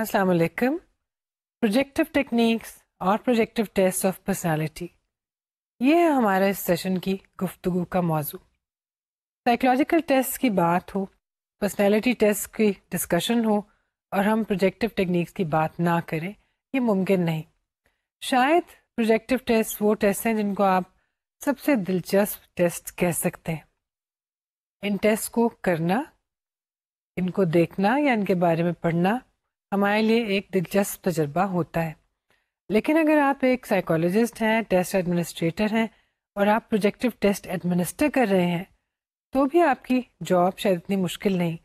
Assalamu alaikum. Projective techniques और projective tests of personality. ये है हमारा इस सेशन की गुफ्तु का मौजू साइकोलॉजिकल टेस्ट की बात हो पर्सनैलिटी टेस्ट की डिस्कशन हो और हम प्रोजेक्टिव टेक्निक्स की बात ना करें ये मुमकिन नहीं शायद प्रोजेक्टिव टेस्ट वो टेस्ट हैं जिनको आप सबसे दिलचस्प टेस्ट कह सकते हैं इन टेस्ट को करना इनको देखना या इनके बारे में पढ़ना हमारे लिए एक दिलचस्प तजर्बा होता है लेकिन अगर आप एक साइकोलॉजिस्ट हैं टेस्ट एडमिनिस्ट्रेटर हैं और आप प्रोजेक्टिव टेस्ट एडमिनिस्टर कर रहे हैं तो भी आपकी जॉब शायद इतनी मुश्किल नहीं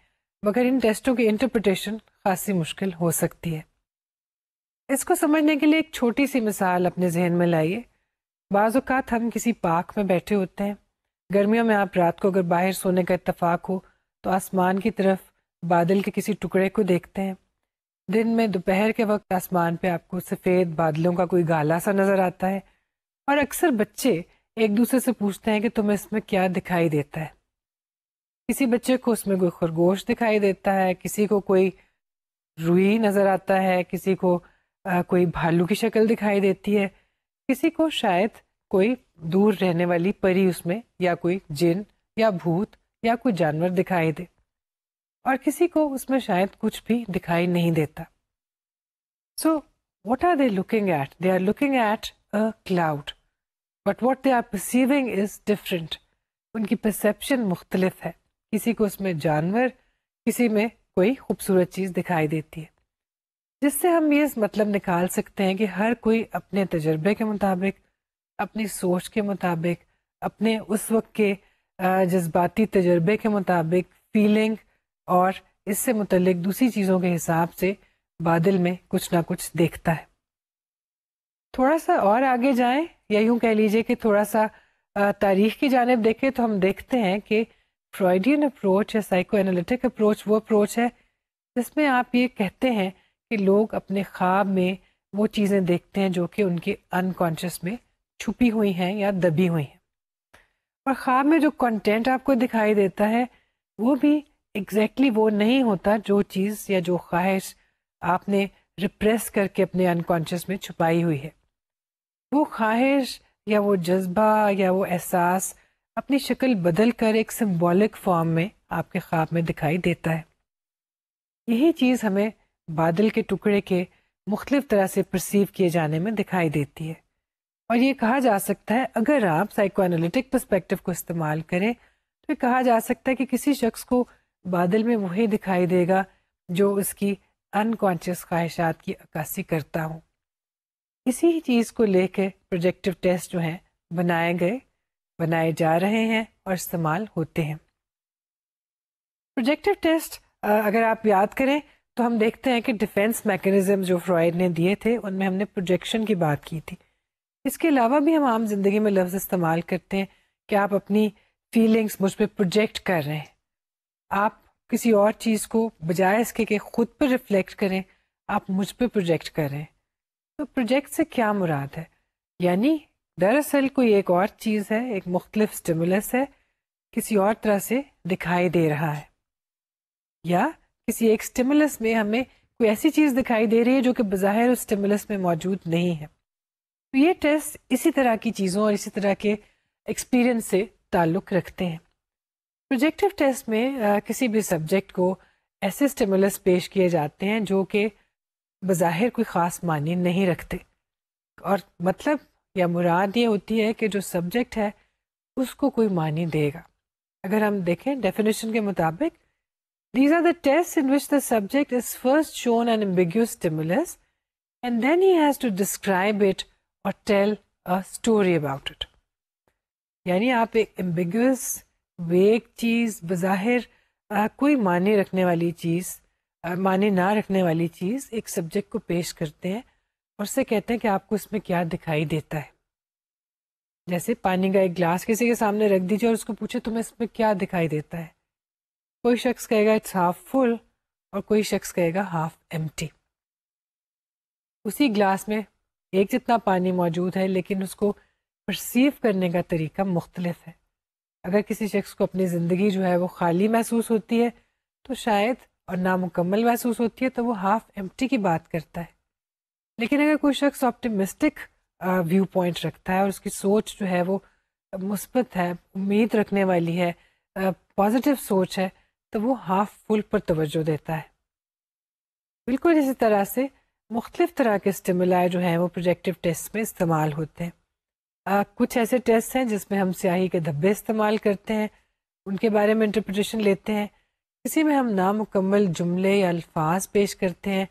मगर इन टेस्टों की इंटरप्रटेशन खासी मुश्किल हो सकती है इसको समझने के लिए एक छोटी सी मिसाल अपने जहन में लाइए बाज़ात हम किसी पार्क में बैठे होते हैं गर्मियों में आप रात को अगर बाहर सोने का इतफाक़ हो तो आसमान की तरफ बादल के किसी टुकड़े को देखते हैं दिन में दोपहर के वक्त आसमान पे आपको सफ़ेद बादलों का कोई गाला सा नज़र आता है और अक्सर बच्चे एक दूसरे से पूछते हैं कि तुम्हें इसमें क्या दिखाई देता है किसी बच्चे को उसमें कोई खरगोश दिखाई देता है किसी को कोई रुई नज़र आता है किसी को आ, कोई भालू की शक्ल दिखाई देती है किसी को शायद कोई दूर रहने वाली परी उसमें या कोई जिन या भूत या कोई जानवर दिखाई दे और किसी को उसमें शायद कुछ भी दिखाई नहीं देता so what are they looking at they are looking at a cloud but what they are perceiving is different उनकी परसेप्शन मुख्तलिफ है किसी को उसमें जानवर किसी में कोई खूबसूरत चीज़ दिखाई देती है जिससे हम ये मतलब निकाल सकते हैं कि हर कोई अपने तजर्बे के मुताबिक अपनी सोच के मुताबिक अपने उस वक्त के जज्बाती तजर्बे के मुताबिक फीलिंग और इससे मुतलक दूसरी चीज़ों के हिसाब से बादल में कुछ ना कुछ देखता है थोड़ा सा और आगे जाएं या यूँ कह लीजिए कि थोड़ा सा तारीख की जानब देखें तो हम देखते हैं कि फ्रॉइडियन अप्रोच या साइको एनालिटिक अप्रोच वो अप्रोच है जिसमें आप ये कहते हैं कि लोग अपने ख्वाब में वो चीज़ें देखते हैं जो कि उनके अनकॉन्शियस में छुपी हुई हैं या दबी हुई हैं और ख्वाब में जो कंटेंट आपको दिखाई देता है वो भी एग्जैक्टली exactly वो नहीं होता जो चीज़ या जो ख्वाहिश आपने रिप्रेस करके अपने अनकॉन्शियस में छुपाई हुई है वो ख्वाहिश या वो जज्बा या वो एहसास अपनी शक्ल बदल कर एक सिम्बॉलिक फॉर्म में आपके ख्वाब में दिखाई देता है यही चीज़ हमें बादल के टुकड़े के मुख्तलिफ तरह से परसीव किए जाने में दिखाई देती है और ये कहा जा सकता है अगर आप साइकोएनालिटिक पर्सपेक्टिव को इस्तेमाल करें तो कहा जा सकता है कि किसी शख्स को बादल में वही दिखाई देगा जो उसकी अनकॉन्शियस ख्वाहिशात की अक्सी करता हूँ इसी ही चीज़ को लेकर प्रोजेक्टिव टेस्ट जो हैं बनाए गए बनाए जा रहे हैं और इस्तेमाल होते हैं प्रोजेक्टिव टेस्ट अगर आप याद करें तो हम देखते हैं कि डिफेंस मैकेनिज्म जो फ्रॉयड ने दिए थे उनमें हमने प्रोजेक्शन की बात की थी इसके अलावा भी हम आम जिंदगी में लफ्ज़ इस्तेमाल करते हैं कि आप अपनी फीलिंग्स मुझ पर प्रोजेक्ट कर रहे हैं आप किसी और चीज़ को बजाय इसके कि खुद पर रिफ्लेक्ट करें आप मुझ पर प्रोजेक्ट करें तो प्रोजेक्ट से क्या मुराद है यानी दरअसल कोई एक और चीज़ है एक मुख्तलिफ स्टिमुलस है किसी और तरह से दिखाई दे रहा है या किसी एक स्टिमुलस में हमें कोई ऐसी चीज़ दिखाई दे रही है जो कि बज़ाहिर उस स्टिमुलस में मौजूद नहीं है तो ये टेस्ट इसी तरह की चीज़ों और इसी तरह के एक्सपीरियंस से ताल्लुक़ रखते हैं प्रोजेक्टिव टेस्ट में आ, किसी भी सब्जेक्ट को ऐसे स्टिमुलस पेश किए जाते हैं जो कि बज़ाहिर कोई ख़ास मानी नहीं रखते और मतलब या मुराद ये होती है कि जो सब्जेक्ट है उसको कोई मानी देगा अगर हम देखें डेफिनेशन के मुताबिक These are the tests in which the subject is first shown an ambiguous stimulus and then he has to describe it or tell a story about it. यानी आप एक ambiguous वे एक चीज़ बज़ाहिर कोई माने रखने वाली चीज़ माने ना रखने वाली चीज़ एक सब्जेक्ट को पेश करते हैं और उससे कहते हैं कि आपको इसमें क्या दिखाई देता है जैसे पानी का एक ग्लास किसी के सामने रख दीजिए और उसको पूछे तुम्हें इसमें क्या दिखाई देता है कोई शख्स कहेगा इट्स हाफ फुल और कोई शख्स कहेगा हाफ एम उसी ग्लास में एक जितना पानी मौजूद है लेकिन उसको परसीव करने का तरीका मुख्तलफ है अगर किसी शख्स को अपनी ज़िंदगी जो है वो खाली महसूस होती है तो शायद और नामुकम्मल महसूस होती है तो वो हाफ एम्प्टी की बात करता है लेकिन अगर कोई शख्स ऑप्टिमिस्टिक व्यू पॉइंट रखता है और उसकी सोच जो है वो मुस्बत है उम्मीद रखने वाली है पॉजिटिव सोच है तो वो हाफ फुल पर तवज्जो देता है बिल्कुल इसी तरह से मुख्तलिफ तरह के स्टिमुलाय जो हैं वो प्रोजेक्टिव टेस्ट में इस्तेमाल होते हैं आ, कुछ ऐसे टेस्ट हैं जिसमें हम स्याही के धब्बे इस्तेमाल करते हैं उनके बारे में इंटरप्रटेशन लेते हैं किसी में हम नामुकम्मल जुमले या अल्फाज पेश करते हैं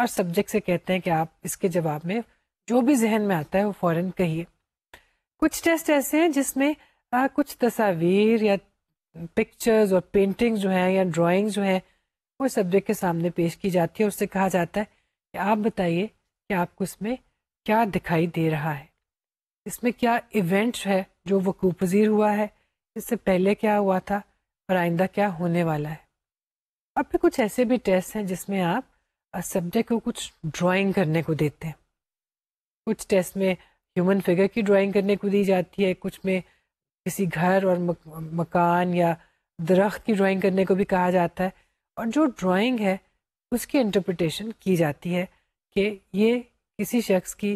और सब्जेक्ट से कहते हैं कि आप इसके जवाब में जो भी जहन में आता है वो फ़ौर कहिए कुछ टेस्ट ऐसे हैं जिसमें आ, कुछ तस्वीर या पिक्चर्स और पेंटिंग्स जो हैं या ड्राइंग्स जो हैं वो सब्जेक्ट के सामने पेश की जाती है उससे कहा जाता है कि आप बताइए कि आपको इसमें क्या दिखाई दे रहा है इसमें क्या इवेंट्स है जो वकू पजीर हुआ है इससे पहले क्या हुआ था और आइंदा क्या होने वाला है अब भी कुछ ऐसे भी टेस्ट हैं जिसमें आप सब्जेक्ट को कुछ ड्राइंग करने को देते हैं कुछ टेस्ट में ह्यूमन फिगर की ड्राइंग करने को दी जाती है कुछ में किसी घर और मक, मकान या दरख्त की ड्राइंग करने को भी कहा जाता है और जो ड्राइंग है उसकी इंटरप्रटेशन की जाती है कि ये किसी शख्स की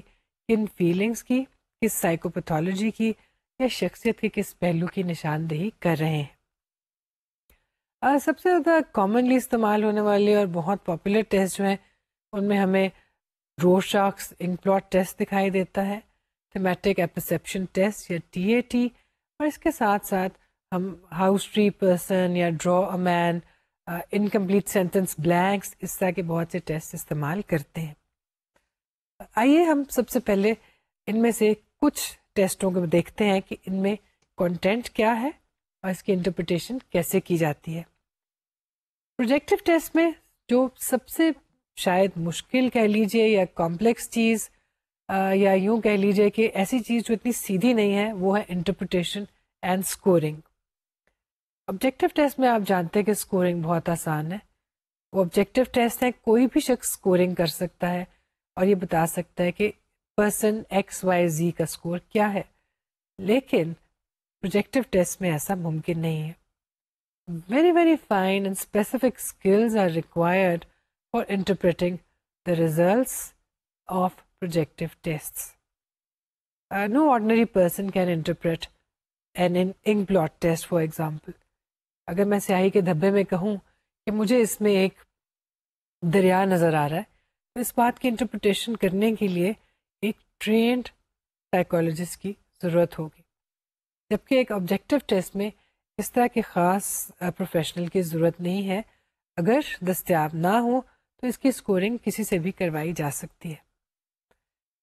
किन फीलिंग्स की किस साइकोपैथोलॉजी की या शख्सियत के किस पहलू की निशानदेही कर रहे हैं uh, सबसे ज़्यादा कॉमनली इस्तेमाल होने वाले और बहुत पॉपुलर टेस्ट जो हैं उनमें हमें रोशाक्स इनप्लॉट टेस्ट दिखाई देता है थेमेटिक एपिसेप्शन टेस्ट या टी और इसके साथ साथ हम हाउस ट्री पर्सन या draw a man incomplete sentence blanks इस तरह के बहुत से टेस्ट इस्तेमाल करते हैं आइए हम सबसे पहले इनमें से कुछ टेस्टों को देखते हैं कि इनमें कंटेंट क्या है और इसकी इंटरप्रिटेशन कैसे की जाती है प्रोजेक्टिव टेस्ट में जो सबसे शायद मुश्किल कह लीजिए या कॉम्प्लेक्स चीज़ या यूँ कह लीजिए कि ऐसी चीज़ जो इतनी सीधी नहीं है वो है interpretation and scoring objective test में आप जानते हैं कि स्कोरिंग बहुत आसान है वो ऑब्जेक्टिव टेस्ट है कोई भी शख्स स्कोरिंग कर सकता है और ये बता सकता है कि पर्सन एक्स वाई जी का स्कोर क्या है लेकिन प्रोजेक्टिव टेस्ट में ऐसा मुमकिन नहीं है very very fine and specific skills are required for interpreting the results of projective tests. Uh, no ordinary person can interpret an ink blot test for example. अगर मैं स्याही के धब्बे में कहूँ कि मुझे इसमें एक दरिया नज़र आ रहा है तो इस बात की इंटरप्रटेशन करने के लिए ट्रेंड साइकोलॉजिस्ट की ज़रूरत होगी जबकि एक ऑब्जेक्टिव टेस्ट में इस तरह के ख़ास प्रोफेशनल की ज़रूरत नहीं है अगर दस्तियाब ना हो तो इसकी स्कोरिंग किसी से भी करवाई जा सकती है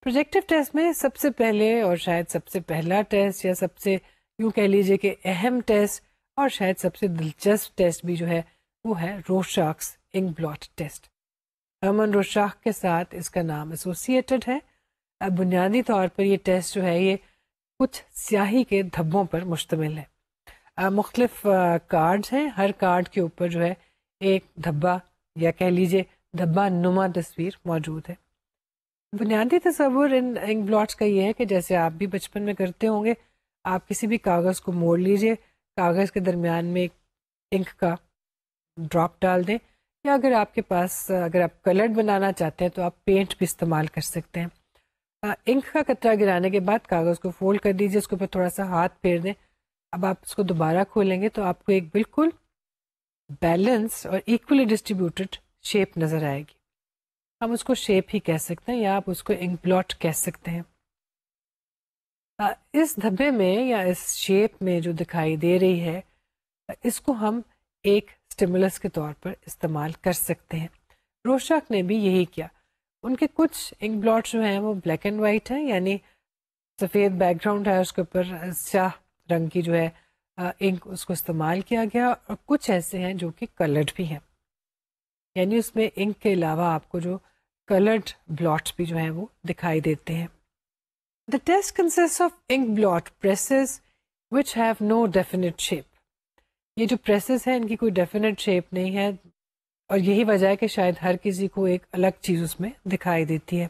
प्रोजेक्टिव टेस्ट में सबसे पहले और शायद सबसे पहला टेस्ट या सबसे यूँ कह लीजिए कि अहम टेस्ट और शायद सबसे दिलचस्प टेस्ट भी जो है वो है रोशाक्स इंग ब्लॉट टेस्ट हर्मन रोशाख के साथ इसका नाम एसोसिएटेड है बुनियादी तौर पर ये टेस्ट जो है ये कुछ स्याही के धब्बों पर मुश्तमिल है मुख्तलिफ कार्ड्स हैं हर कार्ड के ऊपर जो है एक धब्बा या कह लीजिए धब्बा नुमा तस्वीर मौजूद है बुनियादी तस्वुर इन इंक ब्लॉट्स का ये है कि जैसे आप भी बचपन में करते होंगे आप किसी भी कागज़ को मोड़ लीजिए कागज़ के दरमियान में एक इंक का ड्रॉप डाल दें या अगर आपके पास अगर आप कलर्ड बनाना चाहते हैं तो आप पेंट भी इस्तेमाल कर सकते हैं इंक का कतरा गिराने के बाद कागज़ को फोल्ड कर दीजिए उसके ऊपर थोड़ा सा हाथ फेर दें अब आप इसको दोबारा खोलेंगे तो आपको एक बिल्कुल बैलेंस और इक्वली डिस्ट्रीब्यूटेड शेप नज़र आएगी हम उसको शेप ही कह सकते हैं या आप उसको इंक ब्लॉट कह सकते हैं इस धब्बे में या इस शेप में जो दिखाई दे रही है इसको हम एक स्टिमुलस के तौर पर इस्तेमाल कर सकते हैं रोशाक ने भी यही किया उनके कुछ इंक ब्लॉट जो है वो ब्लैक एंड वाइट हैं यानी सफ़ेद बैकग्राउंड है उसके ऊपर स्या रंग की जो है इंक उसको इस्तेमाल किया गया और कुछ ऐसे हैं जो कि कलर्ड भी हैं यानी उसमें इंक के अलावा आपको जो कलर्ड ब्लॉट भी जो है वो दिखाई देते हैं the test consist of ink blot presses which have no definite shape ये जो प्रेसेस हैं इनकी कोई डेफिनेट शेप नहीं है और यही वजह है कि शायद हर किसी को एक अलग चीज उसमें दिखाई देती है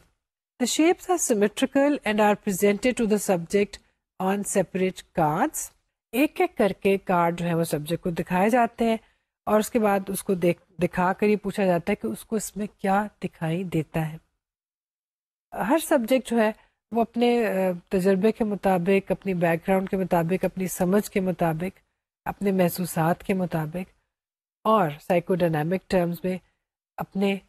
the shapes are symmetrical and are presented to the subject on separate cards एक एक करके कार्ड जो है वो सब्जेक्ट को दिखाए जाते हैं और उसके बाद उसको देख दिखा कर ये पूछा जाता है कि उसको इसमें क्या दिखाई देता है हर सब्जेक्ट जो है वो अपने तजर्बे के मुताबिक अपनी बैकग्राउंड के मुताबिक अपनी समझ के मुताबिक अपने महसूसात के मुताबिक और साइकोडायनामिक टर्म्स में अपने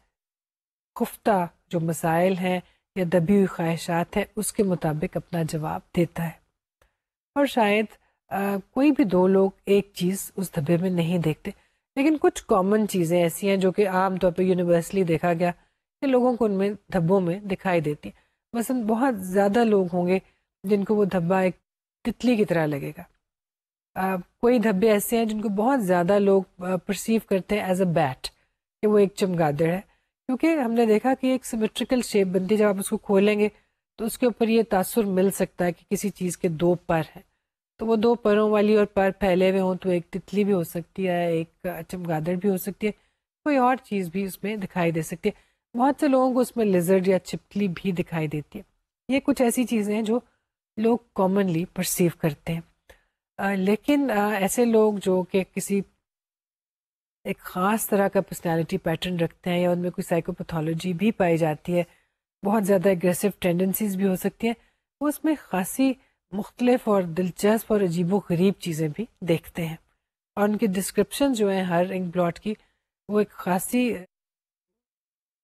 खुफ्ता जो मसाइल हैं या दबी हुई ख्वाहिशात हैं उसके मुताबिक अपना जवाब देता है और शायद आ, कोई भी दो लोग एक चीज़ उस धब्बे में नहीं देखते लेकिन कुछ कॉमन चीज़ें ऐसी हैं जो कि आम तौर पर यूनिवर्सली देखा गया कि लोगों को उनमें धब्बों में दिखाई देती हैं मसा बहुत ज़्यादा लोग होंगे जिनको वो धब्बा एक तितली की तरह लगेगा कोई धब्बे ऐसे हैं जिनको बहुत ज़्यादा लोग परसीव करते हैं एज अ बैट कि वो एक चमगादड़ है क्योंकि हमने देखा कि एक सिमेट्रिकल शेप बनती है जब आप उसको खोलेंगे तो उसके ऊपर ये तासर मिल सकता है कि किसी चीज़ के दो पर हैं तो वो दो परों वाली और पर फैले हुए हों तो एक तितली भी हो सकती है एक चमगादड़ भी हो सकती है कोई और चीज़ भी उसमें दिखाई दे सकती है बहुत से लोगों को उसमें लिजर्ड या छिपकली भी दिखाई देती है ये कुछ ऐसी चीज़ें हैं जो लोग कॉमनली परसीव करते हैं लेकिन ऐसे लोग जो कि किसी एक ख़ास तरह का पर्सनालिटी पैटर्न रखते हैं या उनमें कोई साइकोपैथोलॉजी भी पाई जाती है बहुत ज़्यादा एग्रेसिव टेंडेंसीज भी हो सकती हैं वो तो उसमें खासी मुख्तलफ़ और दिलचस्प और अजीबो गरीब चीज़ें भी देखते हैं और उनकी डिस्क्रिप्शन जो है हर एक ब्लॉट की वो एक खासी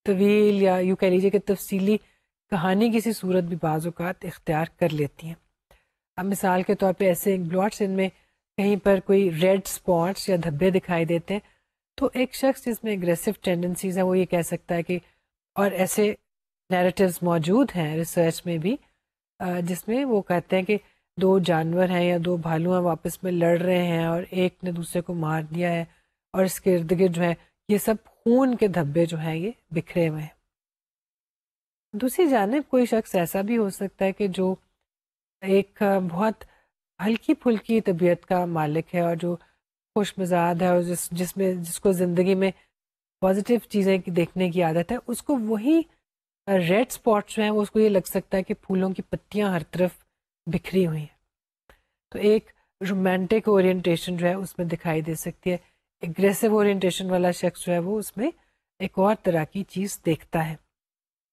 तवील या यूँ कह लीजिए कि तफसीली कहानी किसी सूरत भी बाज़ात इख्तियार कर लेती हैं अब मिसाल के तौर पे ऐसे ब्लॉट्स इनमें कहीं पर कोई रेड स्पॉट्स या धब्बे दिखाई देते हैं तो एक शख्स जिसमें एग्रेसिव टेंडेंसीज हैं वो ये कह सकता है कि और ऐसे नैरेटिव्स मौजूद हैं रिसर्च में भी जिसमें वो कहते हैं कि दो जानवर हैं या दो भालू हैं वापस में लड़ रहे हैं और एक ने दूसरे को मार दिया है और इसके इर्द गिर्द जो है ये सब खून के धब्बे जो हैं ये बिखरे हुए हैं दूसरी जानब कोई शख्स ऐसा भी हो सकता है कि जो एक बहुत हल्की फुल्की तबीयत का मालिक है और जो खुश मिजाज है और जिस जिसमें जिसको ज़िंदगी में पॉजिटिव चीज़ें की देखने की आदत है उसको वही रेड स्पॉट्स जो हैं उसको ये लग सकता है कि फूलों की पत्तियां हर तरफ बिखरी हुई हैं तो एक रोमांटिक ओरिएंटेशन जो है उसमें दिखाई दे सकती है एग्रेसिव ओरिएंटेशन वाला शख्स जो है वो उसमें एक और तरह की चीज़ देखता है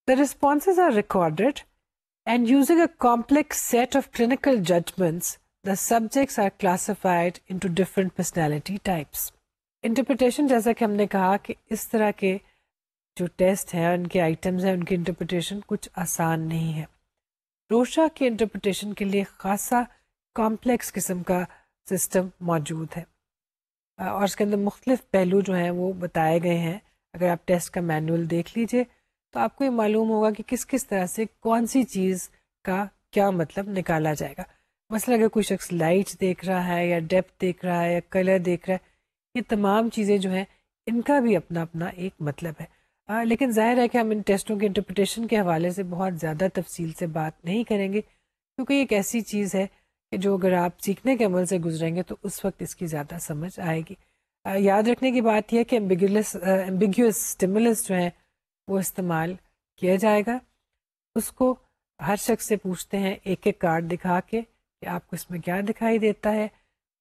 the response are recorded And using a complex set of clinical judgments, the subjects are classified into different personality types. Interpretation जैसा कि हमने कहा कि इस तरह के जो टेस्ट हैं उनके आइटम्स हैं उनकी इंटरप्रिटेशन कुछ आसान नहीं है रोशा की इंटरप्रिटेशन के लिए खासा कॉम्प्लेक्स किस्म का सिस्टम मौजूद है और इसके अंदर मुख्तलिफ पहलू जो हैं वो बताए गए हैं अगर आप टेस्ट का मैनुअल देख लीजिए तो आपको ये मालूम होगा कि किस किस तरह से कौन सी चीज़ का क्या मतलब निकाला जाएगा मसला अगर कोई शख्स लाइट देख रहा है या डेप्थ देख रहा है या कलर देख रहा है ये तमाम चीज़ें जो हैं इनका भी अपना अपना एक मतलब है आ, लेकिन ज़ाहिर है कि हम इन टेस्टों के इंटरप्रटेशन के हवाले से बहुत ज़्यादा तफसील से बात नहीं करेंगे क्योंकि एक ऐसी चीज़ है कि जो अगर आप सीखने के अमल से गुजरेंगे तो उस वक्त इसकी ज़्यादा समझ आएगी आ, याद रखने की बात यह कि एम्बिगुलस एम्बिगुअस स्टिमुलस जो हैं वो इस्तेमाल किया जाएगा उसको हर शख्स से पूछते हैं एक एक कार्ड दिखा के कि आपको इसमें क्या दिखाई देता है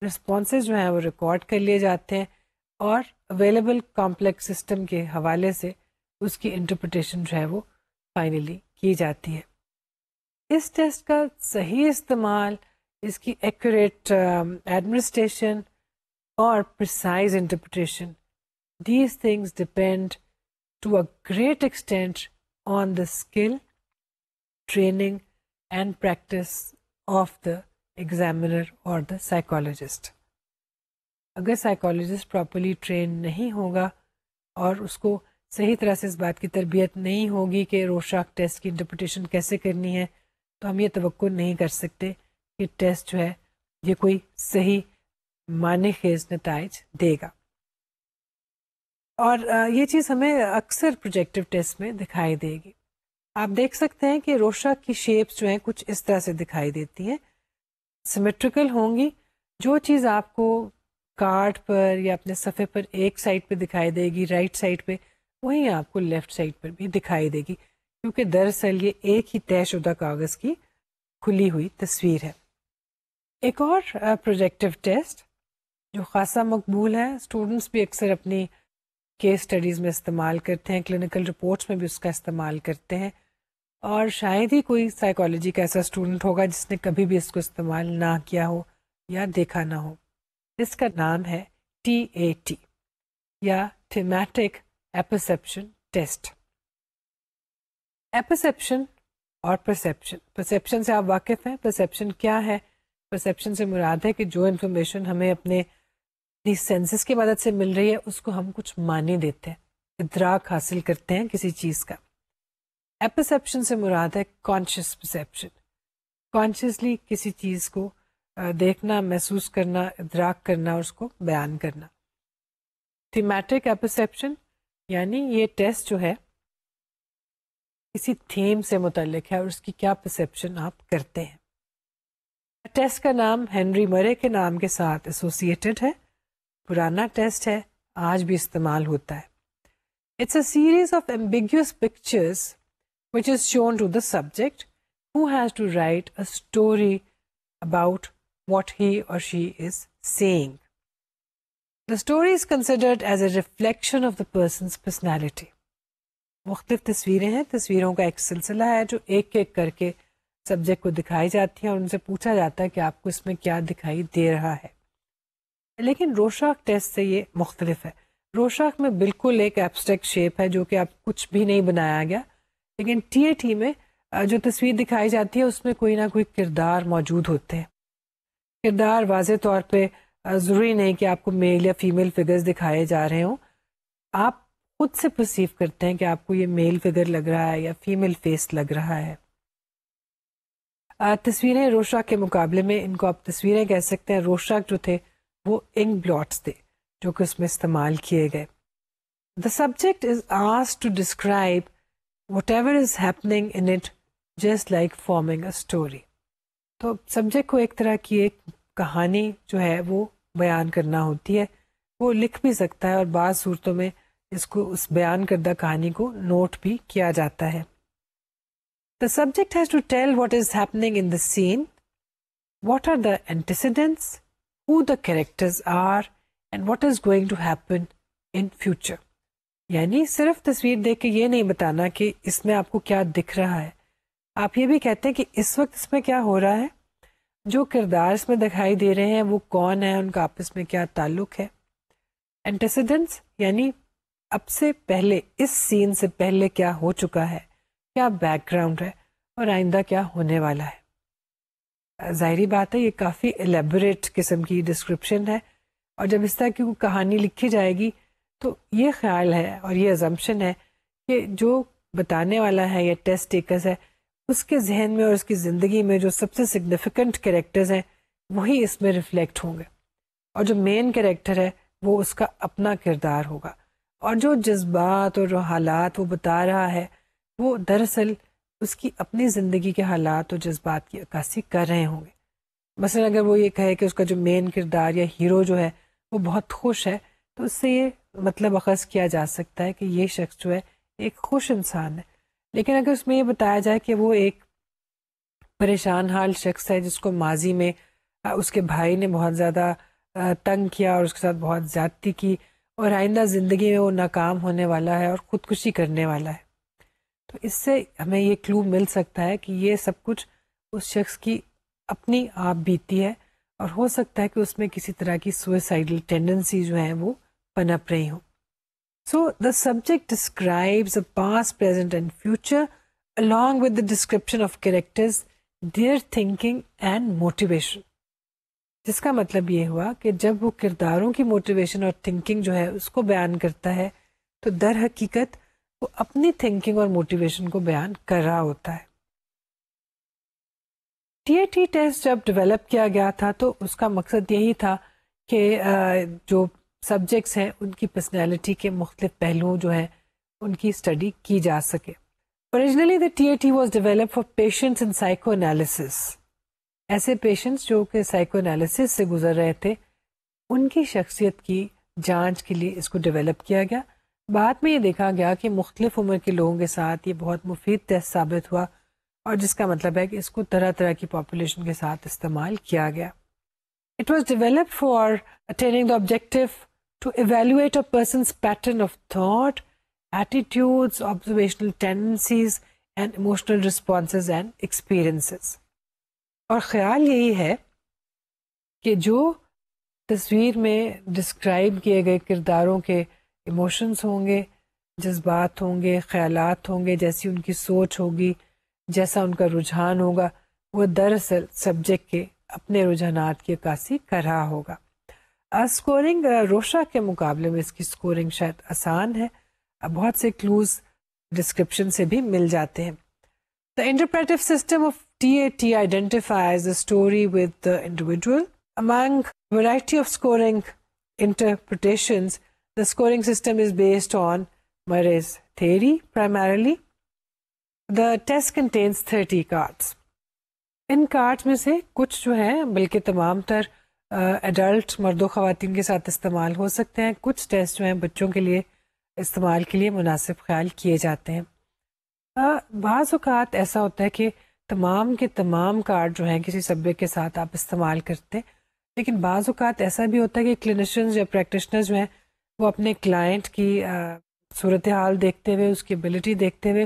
रिस्पॉन्सेज जो हैं वो रिकॉर्ड कर लिए जाते हैं और अवेलेबल कॉम्प्लेक्स सिस्टम के हवाले से उसकी इंटरप्रटेशन जो है वो फाइनली की जाती है इस टेस्ट का सही इस्तेमाल इसकी एक्यूरेट एडमिनिस्ट्रेशन और precise interpretation these things depend to a great extent on the skill, training, and practice of the examiner और द साइकोलॉजिस्ट अगर साइकोलॉजिस्ट प्रॉपरली ट्रेन नहीं होगा और उसको सही तरह से इस बात की तरबियत नहीं होगी कि रोशाक टेस्ट की इंटरप्रटेशन कैसे करनी है तो हम ये तो नहीं कर सकते कि टेस्ट जो है ये कोई सही माने खेज नतज देगा और ये चीज़ हमें अक्सर प्रोजेक्टिव टेस्ट में दिखाई देगी आप देख सकते हैं कि रोशा की शेप्स जो हैं कुछ इस तरह से दिखाई देती हैं सिमेट्रिकल होंगी जो चीज़ आपको कार्ड पर या अपने सफ़े पर एक साइड पे दिखाई देगी राइट साइड पे वहीं आपको लेफ़्ट साइड पर भी दिखाई देगी क्योंकि दरअसल ये एक ही तयशुदा कागज़ की खुली हुई तस्वीर है एक और प्रोजेक्टिव टेस्ट जो खासा मकबूल है स्टूडेंट्स भी अक्सर अपनी केस स्टडीज़ में इस्तेमाल करते हैं क्लिनिकल रिपोर्ट्स में भी उसका इस्तेमाल करते हैं और शायद ही कोई साइकोलॉजी का ऐसा स्टूडेंट होगा जिसने कभी भी इसको इस्तेमाल ना किया हो या देखा ना हो इसका नाम है टी ए टी या थीमेटिक एपरसेप्शन टेस्ट एपरसेप्शन और परसेप्शन परसेप्शन से आप वाकिफ़ हैं परसेप्शन क्या है परसेप्शन से मुराद है कि जो इन्फॉर्मेशन हमें अपने सेंसेस की मदद से मिल रही है उसको हम कुछ माने देते हैं इदराक हासिल करते हैं किसी चीज़ का एपरसेप्शन से मुराद है कॉन्शियस परसेप्शन कॉन्शियसली किसी चीज़ को देखना महसूस करना इदराक करना और उसको बयान करना थीमेटिक एपरसेप्शन यानी ये टेस्ट जो है किसी थीम से मुतलक है और उसकी क्या परसेप्शन आप करते हैं टेस्ट का नाम हेनरी मरे के नाम के साथ एसोसिएटेड है पुराना टेस्ट है आज भी इस्तेमाल होता है it's a series of ambiguous pictures which is shown to the subject who has to write a story about what he or she is saying The story is considered as a reflection of the person's personality. मुख्तफ तस्वीरें हैं तस्वीरों का एक सिलसिला है जो एक एक करके सब्जेक्ट को दिखाई जाती है और उनसे पूछा जाता है कि आपको इसमें क्या दिखाई दे रहा है लेकिन रोशाक टेस्ट से ये मुख्तलिफ है रोशाक में बिल्कुल एक एब्स्ट्रैक्ट शेप है जो कि आप कुछ भी नहीं बनाया गया लेकिन टी ए टी में जो तस्वीर दिखाई जाती है उसमें कोई ना कोई किरदार मौजूद होते हैं किरदार वाज तौर पर ज़रूरी नहीं कि आपको मेल या फीमेल फिगर्स दिखाए जा रहे हों आप खुद से प्रसीव करते हैं कि आपको ये मेल फिगर लग रहा है या फीमेल फेस लग रहा है तस्वीरें रोशाक के मुकाबले में इनको आप तस्वीरें कह सकते हैं रोशाक जो थे वो इंक ब्लॉट्स थे जो कि उसमें इस्तेमाल किए गए the subject is asked to describe whatever is happening in it just like forming a story तो सब्जेक्ट को एक तरह की एक कहानी जो है वो बयान करना होती है वो लिख भी सकता है और बाद सूरतों में इसको उस बयान करदा कहानी को नोट भी किया जाता है the subject has to tell what is happening in the scene what are the antecedents who the characters are and what is going to happen in future यानी सिर्फ तस्वीर देख के ये नहीं बताना कि इसमें आपको क्या दिख रहा है आप ये भी कहते हैं कि इस वक्त इसमें क्या हो रहा है जो किरदार इसमें दिखाई दे रहे हैं वो कौन है उनका आपस में क्या ताल्लुक है एंटेसिडेंट्स यानी अब से पहले इस सीन से पहले क्या हो चुका है क्या बैकग्राउंड है और आइंदा क्या होने वाला है ज़ाहरी बात है ये काफ़ी एलेबरेट किस्म की डिस्क्रिप्शन है और जब इस तरह की कहानी लिखी जाएगी तो ये ख्याल है और ये अजम्पन है कि जो बताने वाला है या टेस्ट टेकर्स है उसके जहन में और उसकी ज़िंदगी में जो सबसे सिग्निफिकेंट करेक्टर्स हैं वही इसमें रिफ्लेक्ट होंगे और जो मेन करेक्टर है वो उसका अपना किरदार होगा और जो जज्बात और हालात वो बता रहा है वो दरअसल उसकी अपनी ज़िंदगी के हालात और जज्बात की अक्सी कर रहे होंगे मसलन अगर वो ये कहे कि उसका जो मेन किरदार या हीरो जो है वो बहुत खुश है तो उससे ये मतलब अखज़ किया जा सकता है कि ये शख्स जो है एक खुश इंसान है लेकिन अगर उसमें ये बताया जाए कि वो एक परेशान हाल शख्स है जिसको माजी में उसके भाई ने बहुत ज़्यादा तंग किया और उसके साथ बहुत ज़्यादती की और आइंदा ज़िंदगी में वो नाकाम होने वाला है और ख़ुदकुशी करने वाला है तो इससे हमें ये क्लू मिल सकता है कि ये सब कुछ उस शख्स की अपनी आप बीती है और हो सकता है कि उसमें किसी तरह की सुसाइडल टेंडेंसी जो है वो पनप रही हो so the subject describes a past present and future along with the description of characters, their thinking and motivation. जिसका मतलब ये हुआ कि जब वो किरदारों की मोटिवेशन और थिंकिंग जो है उसको बयान करता है तो दर हकीकत वो अपनी थिंकिंग और मोटिवेशन को बयान कर रहा होता है टीएटी टेस्ट जब डेवलप किया गया था तो उसका मकसद यही था कि जो सब्जेक्ट्स हैं उनकी पर्सनैलिटी के मुख्तलिफ पहलुओं जो हैं उनकी स्टडी की जा सके originally the T A T was develop for patients in psycho analysis ऐसे पेशेंट्स जो कि साइको एनालिसिस से गुजर रहे थे उनकी शख्सियत की जांच के लिए इसको डेवलप किया गया बाद में ये देखा गया कि मुख्तलिफ उम्र के लोगों के साथ ये बहुत मुफीद टेस्ट साबित हुआ और जिसका मतलब है कि इसको तरह तरह की पॉपुलेशन के साथ इस्तेमाल किया गया it was develop for attaining the objective to evaluate a person pattern of thought attitude observational tendencies and emotional response and experiences और ख्याल यही है कि जो तस्वीर में डिस्क्राइब किए गए किरदारों के इमोशंस होंगे जज्बात होंगे ख्यालात होंगे जैसी उनकी सोच होगी जैसा उनका रुझान होगा वो दरअसल सब्जेक्ट के अपने रुझानात की अक्सी कर रहा होगा स्कोरिंग रोशा के मुकाबले में इसकी स्कोरिंग शायद आसान है बहुत से क्लूज डिस्क्रिप्शन से भी मिल जाते हैं the interpretive system of T A T identifies the story with the individual among variety of scoring interpretations The scoring system is based on Murray's theory primarily. The test contains 30 cards. इन cards में से कुछ जो हैं बल्कि तमाम तर adult मर्द ख़वान के साथ इस्तेमाल हो सकते हैं कुछ टेस्ट जो हैं बच्चों के लिए इस्तेमाल के लिए मुनासिब ख्याल किए जाते हैं बाज़ात ऐसा होता है कि तमाम के तमाम कार्ड जो हैं किसी सब्जेक्ट के साथ आप इस्तेमाल करते हैं लेकिन बाज़ात ऐसा भी होता है कि क्लिनिशंस या प्रैक्टिशनर्स जो हैं वो अपने क्लाइंट की सूरत हाल देखते हुए उसकी एबिलिटी देखते हुए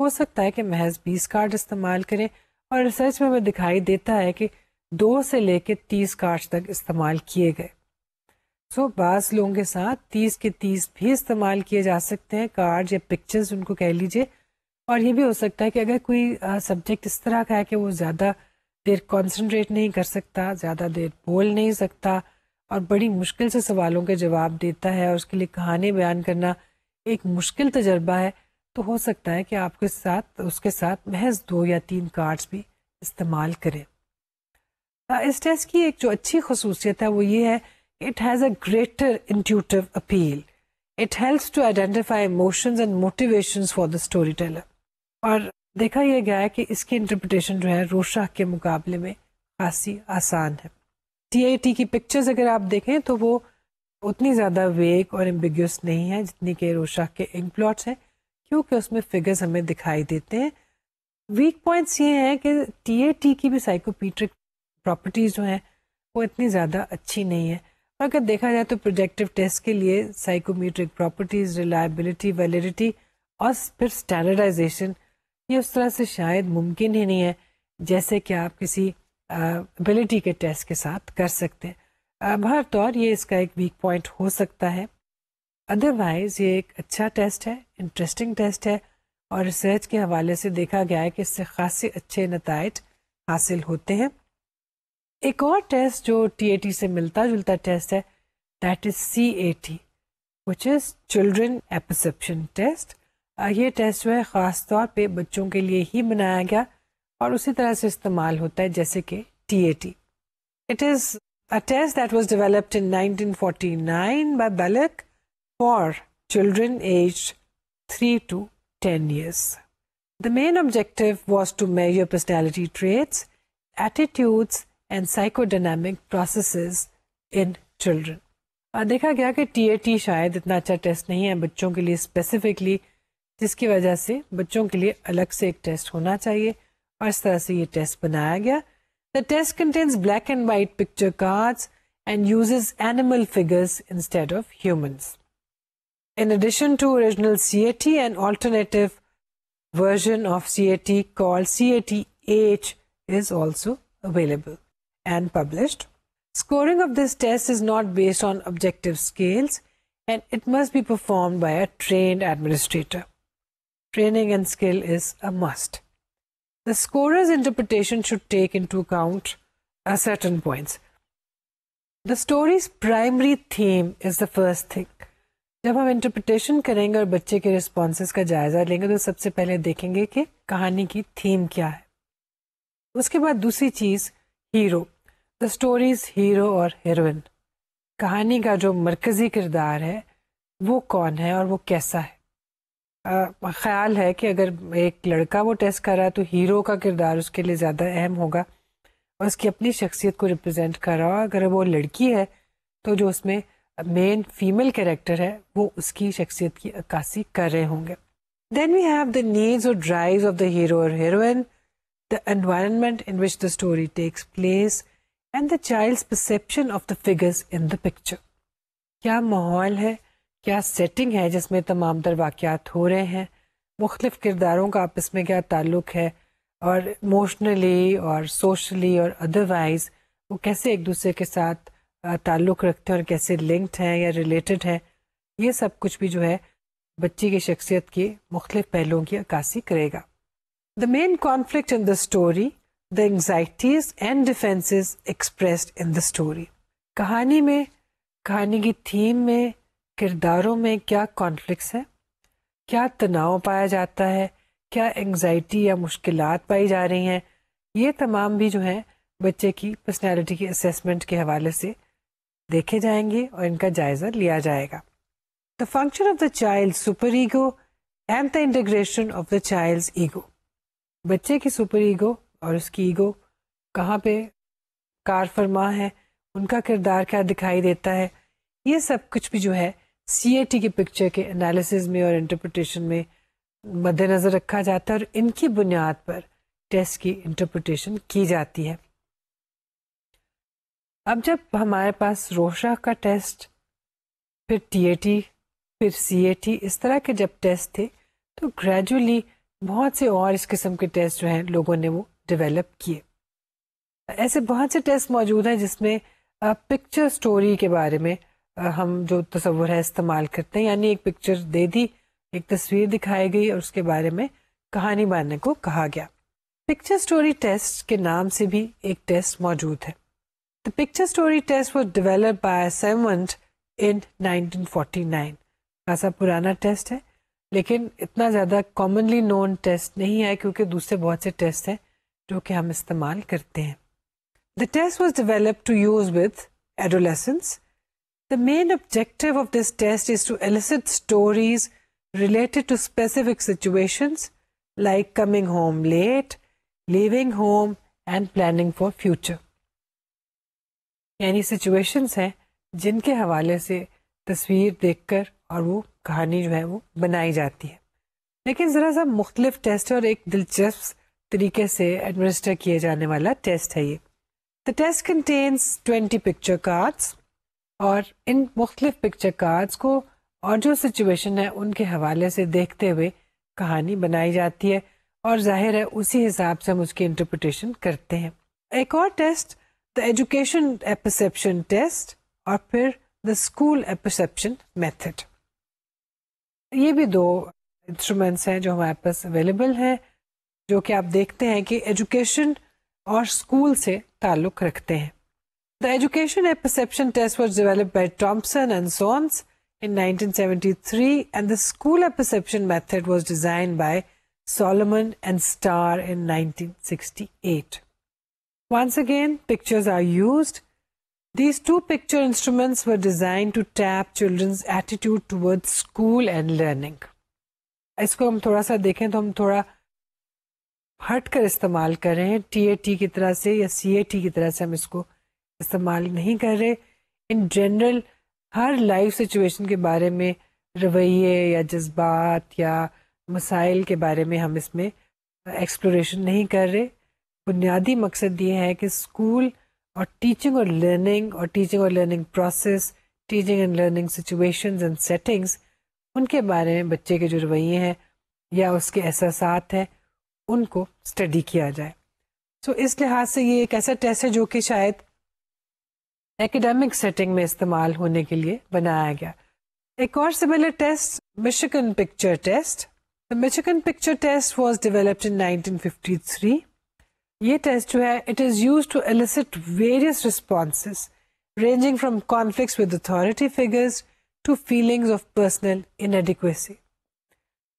हो सकता है कि महज बीस कार्ड इस्तेमाल करें और रिसर्च में हमें दिखाई देता है कि दो से लेकर तीस कार्ड तक इस्तेमाल किए गए सो बास लोगों के साथ तीस के तीस भी इस्तेमाल किए जा सकते हैं कार्ड या पिक्चर्स उनको कह लीजिए और ये भी हो सकता है कि अगर कोई सब्जेक्ट इस तरह का है कि वो ज़्यादा देर कंसंट्रेट नहीं कर सकता ज़्यादा देर बोल नहीं सकता और बड़ी मुश्किल से सवालों के जवाब देता है और उसके लिए कहानी बयान करना एक मुश्किल तजर्बा है तो हो सकता है कि आपके साथ उसके साथ महज दो या तीन कार्ड्स भी इस्तेमाल करें हाँ, इस टेस्ट की एक जो अच्छी खसूसियत है वो ये है it has a greater intuitive appeal it helps to identify emotion and motivation for the story teller और देखा यह गया है कि इसकी इंटरप्रटेशन जो है रोशा के मुकाबले में खासी आसान है टी आई टी की पिक्चर्स अगर आप देखें तो वो उतनी ज़्यादा वेक और एम्बिग्यूस नहीं है जितनी के रोशा के इंक प्लॉट्स हैं क्योंकि उसमें फिगर्स हमें दिखाई देते हैं वीक पॉइंट्स ये हैं कि टी टी की भी साइकोपीट्रिक प्रॉपर्टीज़ जो हैं वो इतनी ज़्यादा अच्छी नहीं है अगर देखा जाए तो प्रोजेक्टिव टेस्ट के लिए साइकोमीट्रिक प्रॉपर्टीज़ रिलायबिलिटी वैलिडिटी और फिर स्टैंडर्डाइजेशन ये उस तरह से शायद मुमकिन ही नहीं है जैसे कि आप किसी एबिलिटी के टेस्ट के साथ कर सकते हैं बहरतौर ये इसका एक वीक पॉइंट हो सकता है अदरवाइज़ ये एक अच्छा टेस्ट है इंटरेस्टिंग टेस्ट है और रिसर्च के हवाले से देखा गया है कि इससे खासे अच्छे नतज हासिल होते हैं एक और टेस्ट जो टी से मिलता जुलता टेस्ट है that is C A T which is children apperception test ये टेस्ट जो है ख़ास तौर पे बच्चों के लिए ही बनाया गया और उसी तरह से इस्तेमाल होता है जैसे कि T A T it is a test that was developed in 1949 by Bellak for children aged 3 to 10 years. The main objective was to measure personality traits, attitudes, and psychodynamic processes in children. देखा गया कि T A T शायद इतना अच्छा test नहीं है बच्चों के लिए स्पेसिफिकली जिसकी वजह से बच्चों के लिए अलग से एक टेस्ट होना चाहिए as Associate test banaya gaya. The test contains black and white picture cards and uses animal figures instead of humans. In addition to original CAT, an alternative version of CAT called CATH is also available and published. Scoring of this test is not based on objective scales and it must be performed by a trained administrator. Training and skill is a must. the scorer's interpretation should take into account uh, certain points. The story's primary theme is the first thing. जब हम interpretation करेंगे और बच्चे के responses का जायज़ा लेंगे तो सबसे पहले देखेंगे कि कहानी की थीम क्या है उसके बाद दूसरी चीज़ हीरो द स्टोरीज हीरो और हीरोइन कहानी का जो मरकज़ी किरदार है वो कौन है और वो कैसा है ख्याल है कि अगर एक लड़का वो टेस्ट कर रहा है तो हीरो का किरदार उसके लिए ज़्यादा अहम होगा और उसकी अपनी शख्सियत को रिप्रेजेंट कर रहा हो अगर वो लड़की है तो जो उसमें मेन फीमेल कैरेक्टर है वो उसकी शख्सियत की अक्सी कर रहे होंगे then we have the needs और ड्राइव ऑफ द हीरो और heroine the environment in which the story takes place and the child perception of the figures in the picture क्या माहौल है क्या सेटिंग है जिसमें तमाम तर वाक़ात हो रहे हैं मुख्तफ़ किरदारों का आपस में क्या ताल्लुक़ है और इमोशनली और सोशली और अदरवाइज़ वो कैसे एक दूसरे के साथ ताल्लुक़ रखते हैं और कैसे लिंक्ड हैं या रिलेटेड हैं ये सब कुछ भी जो है बच्ची की शख्सियत के मुख्तलिफ पहलुओं की अक्सी करेगा the main conflict in the story the anxieties and defences expressed in the story कहानी में कहानी की थीम में किरदारों में क्या कॉन्फ्लिक्स हैं क्या तनाव पाया जाता है क्या एंग्जाइटी या मुश्किल पाई जा रही हैं ये तमाम भी जो है बच्चे की पर्सनैलिटी की असमेंट के हवाले से देखे जाएंगे और इनका जायज़ा लिया जाएगा the function of the child super ego and the integration of the child ego बच्चे की सुपर ईगो और उसकी ईगो कहाँ पे कार फरमा है उनका किरदार क्या दिखाई देता है ये सब कुछ भी जो है सी की पिक्चर के एनालिसिस में और इंटरप्रटेशन में मद्देनज़र रखा जाता है और इनकी बुनियाद पर टेस्ट की इंटरप्रटेशन की जाती है अब जब हमारे पास रोशा का टेस्ट फिर टीएटी फिर सीएटी इस तरह के जब टेस्ट थे तो ग्रेजुअली बहुत से और इस किस्म के टेस्ट जो हैं लोगों ने वो डेवलप किए ऐसे बहुत से टेस्ट मौजूद हैं जिसमें पिक्चर स्टोरी के बारे में हम जो तस्वुर है इस्तेमाल करते हैं यानी एक पिक्चर दे दी एक तस्वीर दिखाई गई और उसके बारे में कहानी बांधने को कहा गया पिक्चर स्टोरी टेस्ट के नाम से भी एक टेस्ट मौजूद है the picture story test was develop by Symonds in 1949 खासा पुराना टेस्ट है लेकिन इतना ज़्यादा कॉमनली नोन टेस्ट नहीं है क्योंकि दूसरे बहुत से टेस्ट हैं जो कि हम इस्तेमाल करते हैं the test was develop to use with adolescence The main objective of this test is to elicit stories related to specific situations like coming home late, leaving home and planning for future. यानी situations हैं जिनके हवाले से तस्वीर देखकर और वो कहानी जो है वो बनाई जाती है लेकिन ज़रा सा मुख्तलिफ टेस्ट और एक दिलचस्प तरीके से एडमिनिस्टर किए जाने वाला टेस्ट है ये the test contains twenty picture cards और इन मुख्तलिफ पिक्चर कार्ड्स को और जो सिचुएशन है उनके हवाले से देखते हुए कहानी बनाई जाती है और जाहिर है उसी हिसाब से हम उसकी इंटरप्रटेशन करते हैं एक और test the education apperception test और फिर द स्कूल एपरसेप्शन मेथड ये भी दो इंस्ट्रूमेंट्स हैं जो हमारे पास अवेलेबल हैं जो कि आप देखते हैं कि एजुकेशन और स्कूल से ताल्लुक़ रखते हैं The Education and Perception Test was developed by Thompson and Sons in 1973, and the School and Perception Method was designed by Solomon and Starr in 1968. Once again, pictures are used. These two picture instruments were designed to tap children's attitude towards school and learning. इसको हम थोड़ा सा देखें तो हम थोड़ा हट कर इस्तेमाल कर रहे हैं टी ए टी की तरह से या सी इस्तेमाल नहीं कर रहे इन जनरल हर लाइफ सिचुएशन के बारे में रवैये या जज्बात या मसाइल के बारे में हम इसमें एक्सप्लोरेशन नहीं कर रहे बुनियादी मकसद ये है कि स्कूल और टीचिंग और लर्निंग और टीचिंग और learning process teaching and learning situation and settings उनके बारे में बच्चे के जो रवैये हैं या उसके एहसास हैं उनको स्टडी किया जाए सो so, इस लिहाज से ये एक ऐसा टेस्ट है जो कि शायद एकेडमिक सेटिंग में इस्तेमाल होने के लिए बनाया गया एक और similar test Michigan picture test the Michigan picture test was developed in 1953 ये टेस्ट जो है it is use to elicit various response ranging from conflict with authority figures to feelings of personal inadequacy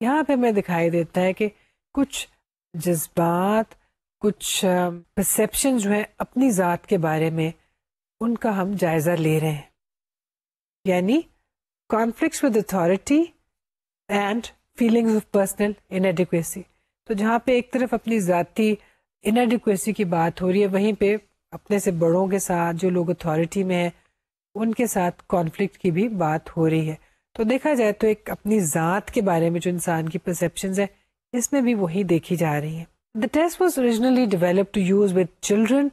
यहाँ पे हमें दिखाई देता है कि कुछ जज्बात कुछ परसेप्शन uh, जो है अपनी ज़ात के बारे में उनका हम जायज़ा ले रहे हैं यानी conflict with authority and feelings of personal inadequacy तो जहाँ पे एक तरफ अपनी ज़ाती इनएडिक्वेसी की बात हो रही है वहीं पे अपने से बड़ों के साथ जो लोग अथॉरिटी में हैं उनके साथ कॉन्फ्लिक्ट की भी बात हो रही है तो देखा जाए तो एक अपनी ज़ात के बारे में जो इंसान की परसेप्शन है इसमें भी वही देखी जा रही है the test was originally develop to use with children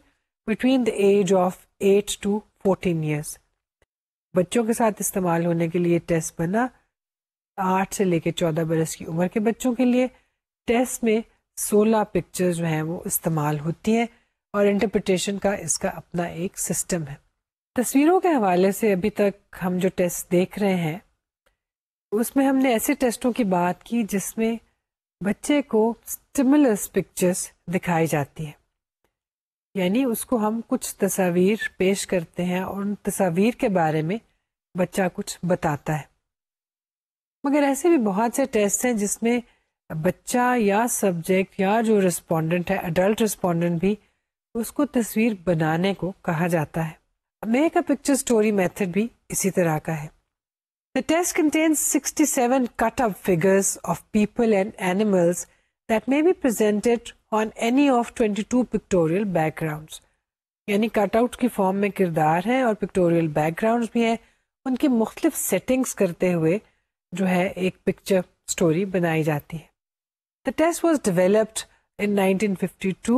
between the age of eight to fourteen years बच्चों के साथ इस्तेमाल होने के लिए टेस्ट बना आठ से लेकर चौदह बरस की उम्र के बच्चों के लिए टेस्ट में सोलह पिक्चर जो हैं वो इस्तेमाल होती हैं और इंटरप्रटेशन का इसका अपना एक सिस्टम है तस्वीरों के हवाले से अभी तक हम जो टेस्ट देख रहे हैं उसमें हमने ऐसे टेस्टों की बात की जिसमें बच्चे को स्टिमुलस पिक्चर्स दिखाई जाती हैं यानी उसको हम कुछ तस्वीर पेश करते हैं और उन तस्वीर के बारे में बच्चा कुछ बताता है मगर ऐसे भी बहुत से टेस्ट हैं जिसमें बच्चा या सब्जेक्ट या जो रिस्पोंडेंट है एडल्ट रिस्पोंडेंट भी उसको तस्वीर बनाने को कहा जाता है make a picture story method भी इसी तरह का है the test contains 67 cut up figures of people and animals that may be presented on any of 22 pictorial backgrounds यानी कटआउट की फॉर्म में किरदार हैं और पिक्टोरियल बैकग्राउंड्स भी हैं उनकी मुख्तलिफ सेटिंग्स करते हुए जो है एक पिक्चर स्टोरी बनाई जाती है the test was developed in 1952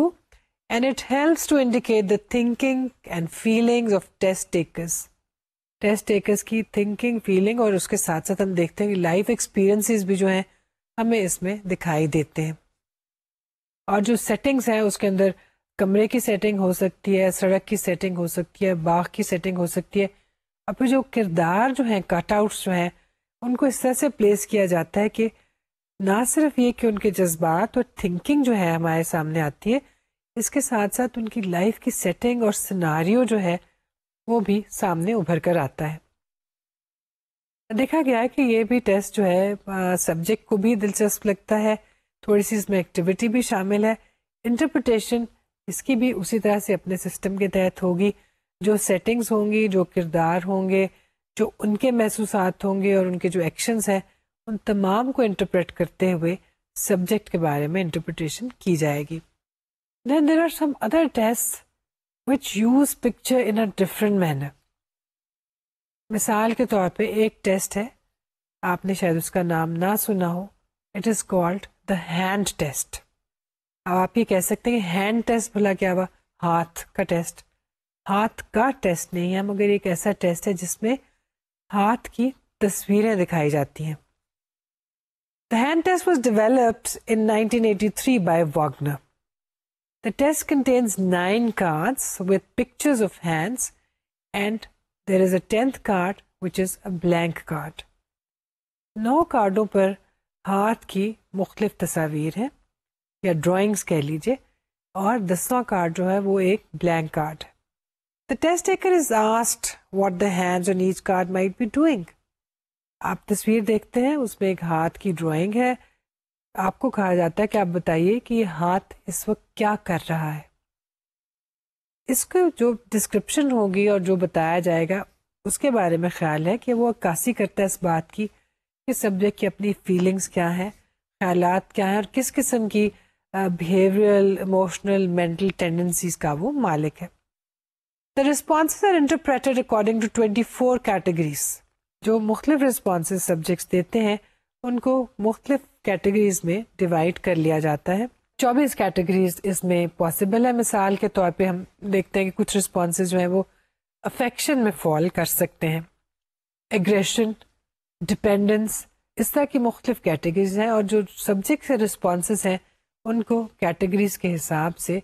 and it helps to indicate the thinking and feelings of test takers. Test takers की थिंकिंग फीलिंग और उसके साथ साथ हम देखते हैं कि लाइफ एक्सपीरियंसेस भी जो हैं हमें इसमें दिखाई देते हैं और जो सेटिंग्स हैं उसके अंदर कमरे की सेटिंग हो सकती है सड़क की सेटिंग हो सकती है बाग की सेटिंग हो सकती है और फिर जो किरदार जो हैं कटआउट्स जो हैं उनको इस तरह से प्लेस किया जाता है कि ना सिर्फ ये कि उनके जज्बात और थिंकिंग जो है हमारे सामने आती है इसके साथ साथ उनकी लाइफ की सेटिंग और सिनारियो जो है वो भी सामने उभर कर आता है देखा गया कि ये भी टेस्ट जो है सब्जेक्ट को भी दिलचस्प लगता है थोड़ी सी इसमें एक्टिविटी भी शामिल है इंटरप्रटेशन इसकी भी उसी तरह से अपने सिस्टम के तहत होगी जो सेटिंग्स होंगी जो किरदार होंगे जो उनके महसूस होंगे और उनके जो एक्शंस हैं उन तमाम को इंटरप्रेट करते हुए सब्जेक्ट के बारे में इंटरप्रटेशन की जाएगी then there are some other test which use picture in a different manner मिसाल के तौर पे एक टेस्ट है आपने शायद उसका नाम ना सुना हो it is called the hand test अब आप ये कह सकते हैं कि हैंड टेस्ट भला क्या हुआ हाथ का टेस्ट हाथ का टेस्ट नहीं है मगर एक ऐसा टेस्ट है जिसमें हाथ की तस्वीरें दिखाई जाती हैं the hand test was developed in 1983 by Wagner the test contains nine cards with pictures of hands and there is a tenth card which is a blank card नौ कार्डों पर हाथ की मुख्तलिफ तस्वीर है या ड्राइंग्स कह लीजिए और दसवा कार्ड जो है वो एक ब्लैंक कार्ड है the test taker is asked what the hands on each card might be doing आप तस्वीर देखते हैं उसमें एक हाथ की ड्राॅइंग है आपको कहा जाता है कि आप बताइए कि ये हाथ इस वक्त क्या कर रहा है इसको जो डिस्क्रिप्शन होगी और जो बताया जाएगा उसके बारे में ख्याल है कि वो अक्कासी करता है इस बात की किस सब्जेक्ट की अपनी फीलिंग्स क्या हैं ख्याल क्या हैं और किस किस्म की बिहेवियरल इमोशनल मेंटल टेंडेंसीज का वो मालिक है the response are interpreted according to twenty four categories जो मुख्तलिफ रिस्पॉन्स सब्जेक्ट्स देते हैं उनको मुख्तलिफ कैटेगरीज में डिवाइड कर लिया जाता है चौबीस कैटेगरीज इसमें पॉसिबल है मिसाल के तौर पे हम देखते हैं कि कुछ रिस्पॉन्स जो हैं वो अफेक्शन में फॉल कर सकते हैं एग्रेशन डिपेंडेंस इस तरह की मुख्तलिफ कैटेगरीज हैं और जो सब्जेक्ट से रिस्पॉन्स हैं उनको कैटेगरीज के हिसाब से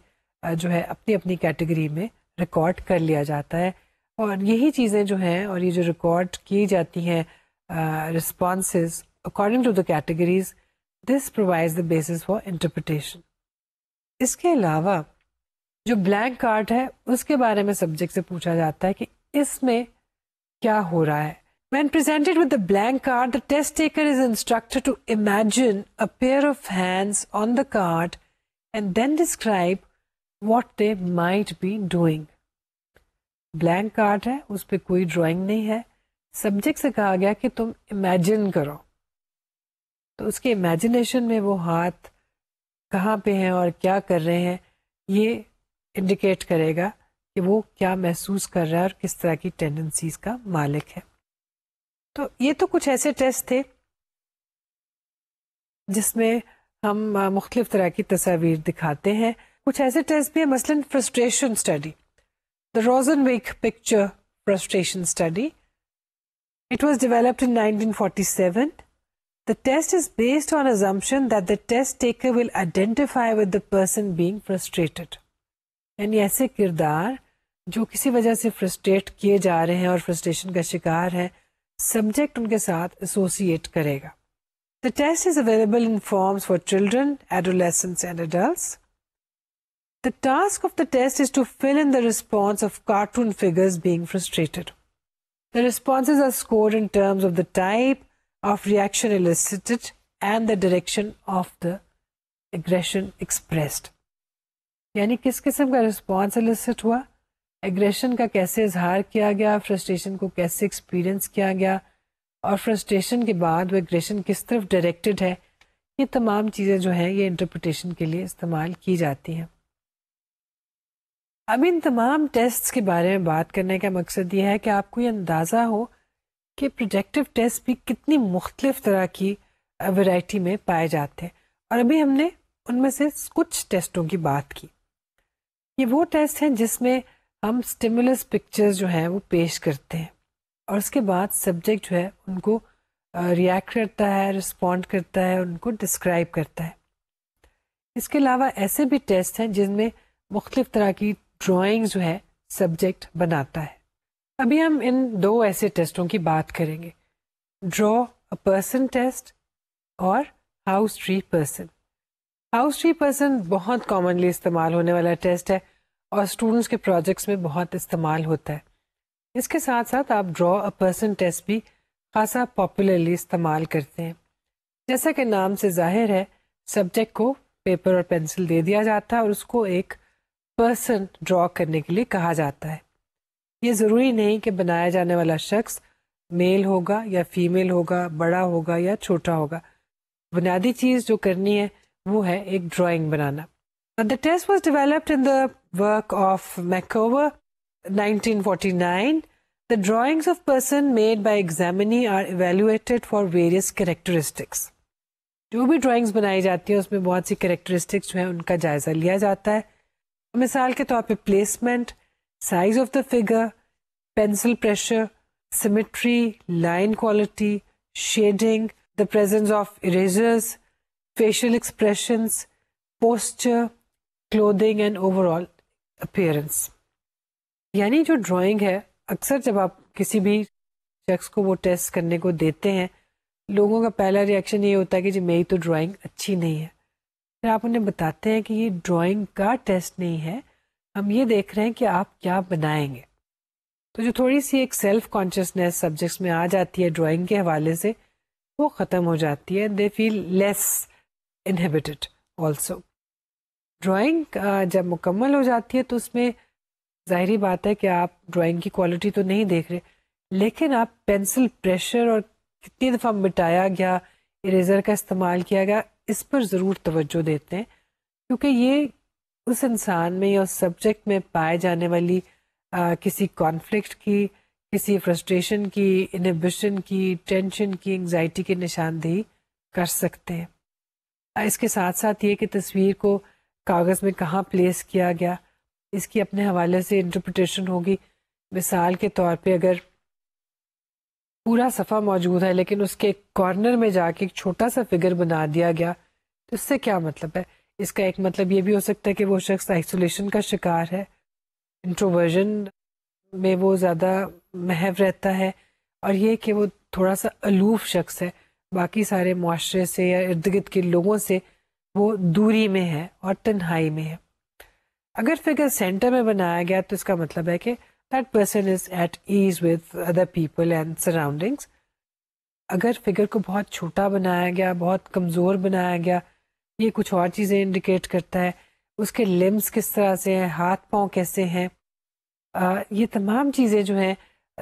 जो है अपनी अपनी कैटेगरी में रिकॉर्ड कर लिया जाता है और यही चीज़ें जो हैं और ये जो रिकॉर्ड की जाती हैं response according to the categories this provides the basis for interpretation इसके अलावा जो ब्लैंक कार्ड है उसके बारे में सब्जेक्ट से पूछा जाता है कि इसमें क्या हो रहा है When presented with the blank card, the test taker is instructed to imagine a pair of hands on the card and then describe what they might be doing. Blank card hai, us pe koi drawing nahi hai. Subject se kaha gaya ki tum imagine karo. To uske imagination mein wo haath kahaan pe hai aur kya kar rahe hai, ye indicate karega ki wo kya mehsus kar raha hai aur kis tarah ki tendencies ka malik hai. तो ये तो कुछ ऐसे test थे जिसमें हम मुख्तलिफ तरह की तस्वीर दिखाते हैं कुछ ऐसे टेस्ट भी है मसलन frustration study the Rosenzweig picture frustration study It was developed in 1947. The test is based on assumption that the test taker will identify with the person being frustrated. यानी ऐसे किरदार जो किसी वजह से फ्रस्ट्रेट किए जा रहे हैं और फ्रस्ट्रेशन का शिकार है Subject उनके साथ associate करेगा The test is available in forms for children, adolescents, and adults. The task of the test is to fill in the response of cartoon figures being frustrated. The responses are scored in terms of the type of reaction elicited and the direction of the aggression expressed. यानी किस किस्म का response elicit हुआ aggression का कैसे इजहार किया गया फ्रस्ट्रेशन को कैसे एक्सपीरियंस किया गया और फ्रस्ट्रेशन के बाद वो एग्रेशन किस तरफ डायरेक्टेड है ये तमाम चीज़ें जो हैं ये इंटरप्रटेशन के लिए इस्तेमाल की जाती हैं अब इन तमाम टेस्ट्स के बारे में बात करने का मकसद ये है कि आपको ये अंदाज़ा हो कि प्रोजेक्टिव टेस्ट भी कितनी मुख्तलिफ तरह की वैरायटी में पाए जाते हैं और अभी हमने उनमें से कुछ टेस्टों की बात की ये वो टेस्ट हैं जिसमें हम स्टिमुलस पिक्चर्स जो हैं वो पेश करते हैं और उसके बाद सब्जेक्ट जो है उनको रिएक्ट करता है रिस्पॉन्ड करता है उनको डिस्क्राइब करता है इसके अलावा ऐसे भी टेस्ट हैं जिनमें मुख्तफ तरह की ड्राइंग्स जो है सब्जेक्ट बनाता है अभी हम इन दो ऐसे टेस्टों की बात करेंगे ड्रॉ अ पर्सन टेस्ट और house tree person house tree person बहुत कॉमनली इस्तेमाल होने वाला टेस्ट है और स्टूडेंट्स के प्रोजेक्ट्स में बहुत इस्तेमाल होता है इसके साथ साथ आप ड्रॉ अ पर्सन टेस्ट भी खासा पॉपुलरली इस्तेमाल करते हैं जैसा कि नाम से जाहिर है सब्जेक्ट को पेपर और पेंसिल दे दिया जाता है और उसको एक पर्सन ड्रॉ करने के लिए कहा जाता है ये ज़रूरी नहीं कि बनाया जाने वाला शख्स मेल होगा या फीमेल होगा बड़ा होगा या छोटा होगा बुनियादी चीज़ जो करनी है वो है एक ड्राइंग बनाना the test was developed in the work of Macover, 1949, the drawings of person made by examinee are evaluated for various characteristics. जो भी drawings बनाई जाती हैं उसमें बहुत सी कैरेक्टरिस्टिक्स जो हैं उनका जायज़ा लिया जाता है मिसाल के तौर पे placement size of the figure pencil pressure symmetry line quality shading the presence of erasers facial expressions, posture, clothing, and overall appearance यानी जो ड्राइंग है अक्सर जब आप किसी भी शख्स को वो टेस्ट करने को देते हैं लोगों का पहला रिएक्शन ये होता है कि जी मेरी तो ड्राइंग अच्छी नहीं है फिर आप उन्हें बताते हैं कि ये ड्राइंग का टेस्ट नहीं है हम ये देख रहे हैं कि आप क्या बनाएंगे तो जो थोड़ी सी एक सेल्फ कॉन्शियसनेस सब्जेक्ट्स में आ जाती है ड्राइंग के हवाले से वो ख़त्म हो जाती है they feel less inhibited also drawing uh, जब मुकम्मल हो जाती है तो उसमें ज़ाहरी बात है कि आप ड्राइंग की क्वालिटी तो नहीं देख रहे लेकिन आप पेंसिल प्रेशर और कितनी दफ़ा मिटाया गया इरेज़र का इस्तेमाल किया गया इस पर ज़रूर तवज्जो देते हैं क्योंकि ये उस इंसान में या उस सब्जेक्ट में पाए जाने वाली आ, uh, किसी कॉन्फ्लिक्ट की किसी फ्रस्ट्रेशन की इनबिशन की टेंशन की एंगज़ाइटी की निशानदेही कर सकते हैं इसके साथ साथ ये कि तस्वीर को कागज़ में कहाँ प्लेस किया गया इसकी अपने हवाले से इंटरप्रटेशन होगी मिसाल के तौर पे अगर पूरा सफ़ा मौजूद है लेकिन उसके कॉर्नर में जाके एक छोटा सा फिगर बना दिया गया तो इससे क्या मतलब है इसका एक मतलब ये भी हो सकता है कि वो शख्स आइसोलेशन का शिकार है इंट्रोवर्जन में वो ज़्यादा महव रहता है और ये कि वो थोड़ा सा अलूफ शख्स है बाकी सारे माशरे से या इर्द गिर्द के लोगों से वो दूरी में है और तन्हाई में है अगर फिगर सेंटर में बनाया गया तो इसका मतलब है कि that person is at ease with other people and surroundings अगर फिगर को बहुत छोटा बनाया गया बहुत कमज़ोर बनाया गया ये कुछ और चीज़ें इंडिकेट करता है उसके लिम्स किस तरह से हैं हाथ पांव कैसे हैं ये तमाम चीज़ें जो हैं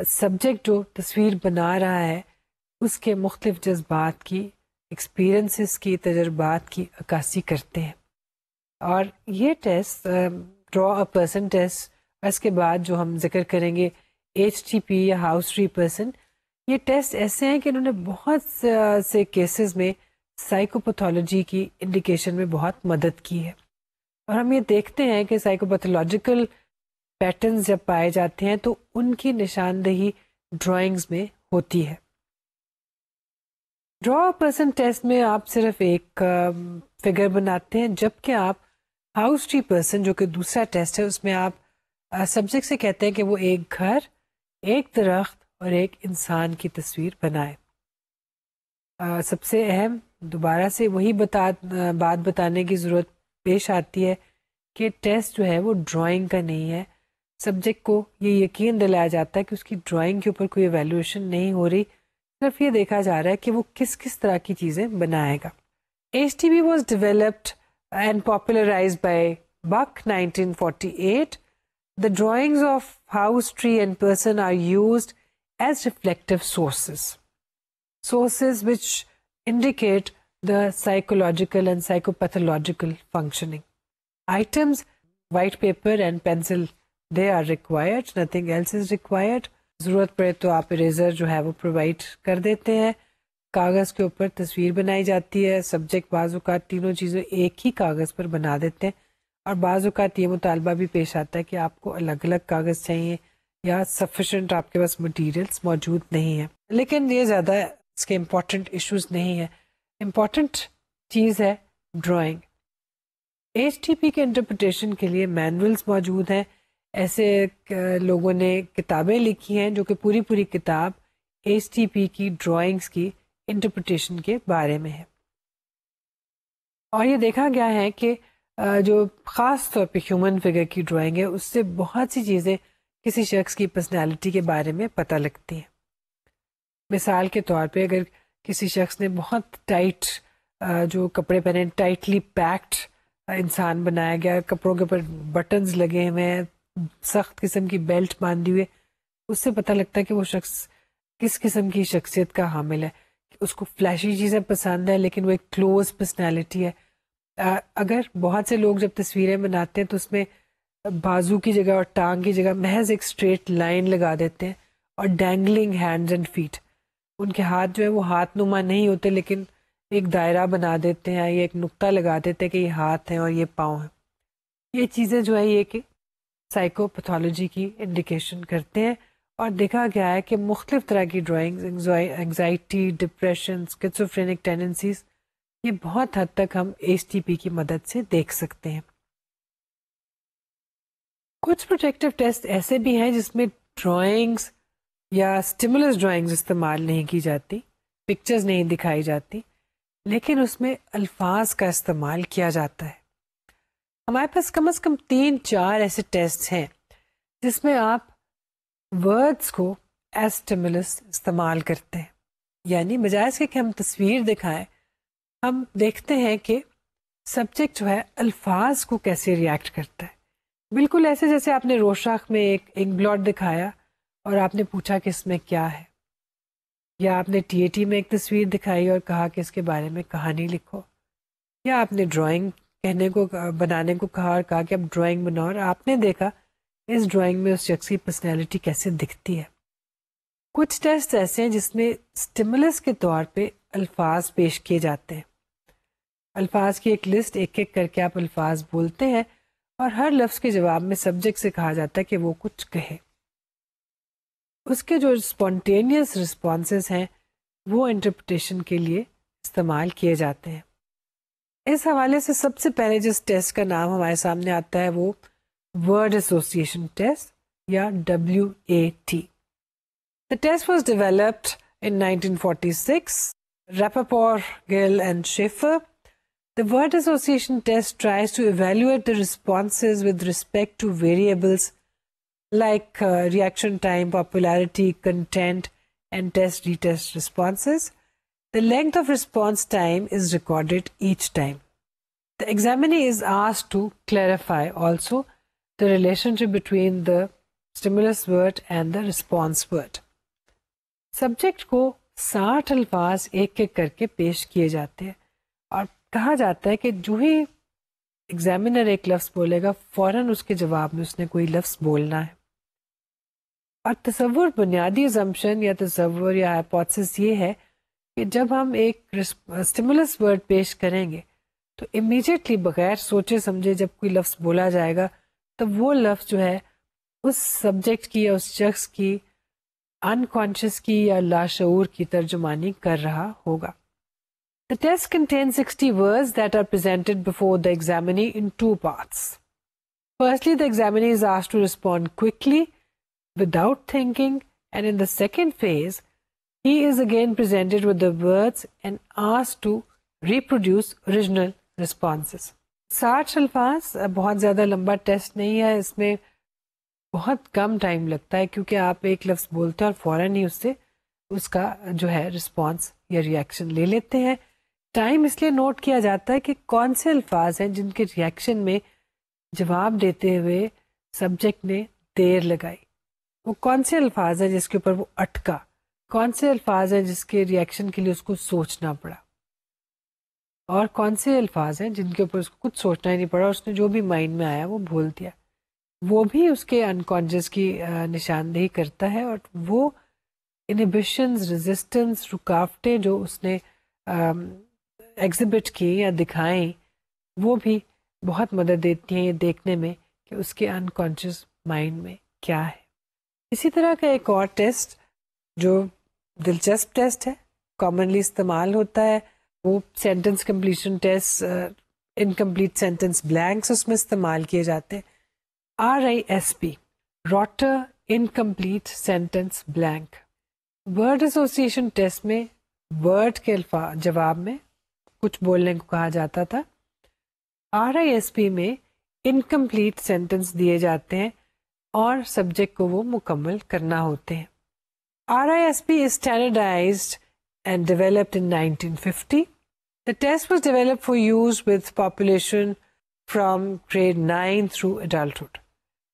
सब्जेक्ट जो तस्वीर बना रहा है उसके मुख्तफ जज्बात की एक्सपीरियंसेस की तजर्बात की अक्सी करते हैं और ये test draw a person test इसके बाद जो हम जिक्र करेंगे एच टी पी या हाउस ट्री पर्सन ये टेस्ट ऐसे हैं कि इन्होंने बहुत से केसेस में साइकोपैथोलॉजी की इंडिकेशन में बहुत मदद की है और हम ये देखते हैं कि साइकोपैथोलॉजिकल पैटर्न्स जब पाए जाते हैं तो उनकी निशानदेही ड्राइंग्स में होती है ड्रॉ पर्सन टेस्ट में आप सिर्फ एक फिगर um, बनाते हैं जबकि आप हाउस ट्री पर्सन जो कि दूसरा टेस्ट है उसमें आप सब्जेक्ट uh, से कहते हैं कि वो एक घर एक दरख्त और एक इंसान की तस्वीर बनाए uh, सबसे अहम दोबारा से वही बता uh, बात बताने की ज़रूरत पेश आती है कि टेस्ट जो है वो ड्राॅइंग का नहीं है सब्जेक्ट को ये यकीन दिलाया जाता है कि उसकी ड्राॅइंग के ऊपर कोई वैल्यूएशन नहीं हो रही सिर्फ ये देखा जा रहा है कि वो किस किस तरह की चीज़ें बनाएगा H T B was developed and popularize by Buck 1948 the of house tree and person are use as reflective sources sources which indicate the psychological and psychopathological functioning items white paper and pencil they are required nothing else is required ज़रूरत पड़े तो आप eraser जो है वो provide कर देते हैं कागज़ के ऊपर तस्वीर बनाई जाती है सब्जेक्ट बाज़ात तीनों चीज़ें एक ही कागज़ पर बना देते हैं और बाज़ात ये मुतालबा भी पेश आता है कि आपको अलग अलग कागज़ चाहिए या सफिशेंट आपके पास मटीरियल्स मौजूद नहीं है लेकिन ये ज़्यादा इसके इम्पॉर्टेंट इश्यूज नहीं है इम्पॉर्टेंट चीज़ है ड्रॉइंग एच के इंटरप्रटेशन के लिए मैनुअल्स मौजूद हैं ऐसे लोगों ने किताबें लिखी हैं जो कि पूरी पूरी किताब एस टी पी की ड्राइंग्स की इंटरप्रटेशन के बारे में है और ये देखा गया है कि जो ख़ास तौर पर ह्यूमन फिगर की ड्राइंग है उससे बहुत सी चीज़ें किसी शख्स की पर्सनैलिटी के बारे में पता लगती हैं मिसाल के तौर पर अगर किसी शख्स ने बहुत टाइट जो कपड़े पहने टाइटली पैक्ड इंसान बनाया गया कपड़ों के ऊपर बटन्स लगे हुए हैं सख्त किस्म की बेल्ट बांधी हुई उससे पता लगता है कि वो शख्स किस किस्म की शख्सियत का हामिल है उसको फ्लैशी चीज़ें पसंद है लेकिन वो एक क्लोज पर्सनैलिटी है अगर बहुत से लोग जब तस्वीरें बनाते हैं तो उसमें बाजू की जगह और टांग की जगह महज एक स्ट्रेट लाइन लगा देते हैं और डैंगलिंग हैंड्स एंड फीट उनके हाथ जो है वो हाथ नुमा नहीं होते लेकिन एक दायरा बना देते हैं या एक नुकता लगा देते हैं कि ये हाथ है और ये पाँव है ये चीज़ें जो है ये कि साइकोपैथोलॉजी की इंडिकेशन करते हैं और देखा गया है कि मुख्तलिफ तरह की drawings anxiety depression schizophrenic tendencies ये बहुत हद तक हम एच की मदद से देख सकते हैं कुछ प्रोटेक्टिव टेस्ट ऐसे भी हैं जिसमें ड्राइंग्स या स्टिमुलस ड्राइंग्स इस्तेमाल नहीं की जाती पिक्चर्स नहीं दिखाई जाती लेकिन उसमें अल्फाज का इस्तेमाल किया जाता है हमारे पास कम अज कम तीन चार ऐसे टेस्ट हैं जिसमें आप वर्ड्स को एज इस्तेमाल करते हैं यानी बजाय इसके कि हम तस्वीर दिखाएं हम देखते हैं कि सब्जेक्ट जो है अल्फाज को कैसे रिएक्ट करता है बिल्कुल ऐसे जैसे आपने रोशाख में एक इंक ब्लॉट दिखाया और आपने पूछा कि इसमें क्या है या आपने टीएटी में एक तस्वीर दिखाई और कहा कि इसके बारे में कहानी लिखो या आपने ड्राइंग कहने को बनाने को कहा और कहा कि आप ड्राइंग बनाओ और आपने देखा इस ड्राइंग में उस शख्स की पर्सनैलिटी कैसे दिखती है कुछ टेस्ट ऐसे हैं जिसमें स्टिमुलस के तौर पे अल्फाज पेश किए जाते हैं अल्फाज की एक लिस्ट एक एक करके आप अल्फाज बोलते हैं और हर लफ्ज़ के जवाब में सब्जेक्ट से कहा जाता है कि वो कुछ कहे उसके जो स्पॉन्टेनियस रिस्पॉन्सेज हैं वो इंटरप्रटेशन के लिए इस्तेमाल किए जाते हैं इस हवाले से सबसे पहले जिस टेस्ट का नाम हमारे सामने आता है वो वर्ड एसोसिएशन टेस्ट या W A T the test was developed in 1946 Rapaport Gill and Schafer the word association test tries to evaluate the response with respect to variables like uh, reaction time popularity content and test retest responses The length of response time is recorded each time. The examinee is asked to clarify also the relationship between the stimulus word and the response word. Subject ko साठ alfaz ek एक karke pesh kiye jate hai. और kaha जाता hai ke juhi examiner ek lafz लफ्ज़ बोलेगा फौरन उसके जवाब में उसने कोई लफ्ज़ बोलना है और तस्वुर बुनियादी जम्पन या तस्वुर या हाइपोथेसिस ये है کہ جب ہم ایک اسٹیمولس ورڈ پیش کریں گے تو तो بغیر سوچے سمجھے جب کوئی لفظ بولا جائے گا تب وہ لفظ جو ہے اس سبجیکٹ کی یا اس شخص کی انکانشیس کی یا لاشعور کی ترجمانی کر رہا ہوگا The test contains 60 words that are presented before the examinee in two parts. Firstly, the examinee is asked to respond quickly without thinking, and in the second phase, He is again presented with the words and asked to reproduce original responses. साठ अल्फाज बहुत ज़्यादा लंबा test नहीं है इसमें बहुत कम time लगता है क्योंकि आप एक लफ्ज़ बोलते हैं और फ़ौर ही उससे उसका जो है रिस्पॉन्स या रिएक्शन ले लेते हैं टाइम इसलिए नोट किया जाता है कि कौन से अल्फाज हैं जिनके रिएक्शन में जवाब देते हुए सब्जेक्ट ने देर लगाई वो कौन से अल्फाज हैं जिसके ऊपर वो अटका कौन से अल्फाज हैं जिसके रिएक्शन के लिए उसको सोचना पड़ा और कौन से अल्फाज हैं जिनके ऊपर उसको कुछ सोचना ही नहीं पड़ा उसने जो भी माइंड में आया वो भूल दिया वो भी उसके अनकॉन्शियस की निशानदेही करता है और वो इनहिबिशंस रेजिस्टेंस रुकावटें जो उसने एग्जिबिट की या दिखाएं वो भी बहुत मदद देती हैं ये देखने में कि उसके अनकॉन्शियस माइंड में क्या है इसी तरह का एक और टेस्ट जो दिलचस्प टेस्ट है कॉमनली इस्तेमाल होता है वो sentence completion test incomplete sentence blanks उसमें इस्तेमाल किए जाते हैं R I S P Rotter incomplete sentence blank word association test में वर्ड के जवाब में कुछ बोलने को कहा जाता था आर आई एस पी में इनकम्प्लीट सेंटेंस दिए जाते हैं और सब्जेक्ट को वो मुकम्मल करना होते हैं RISP is standardized and developed in 1950. The test was developed for use with population from grade 9 through adulthood.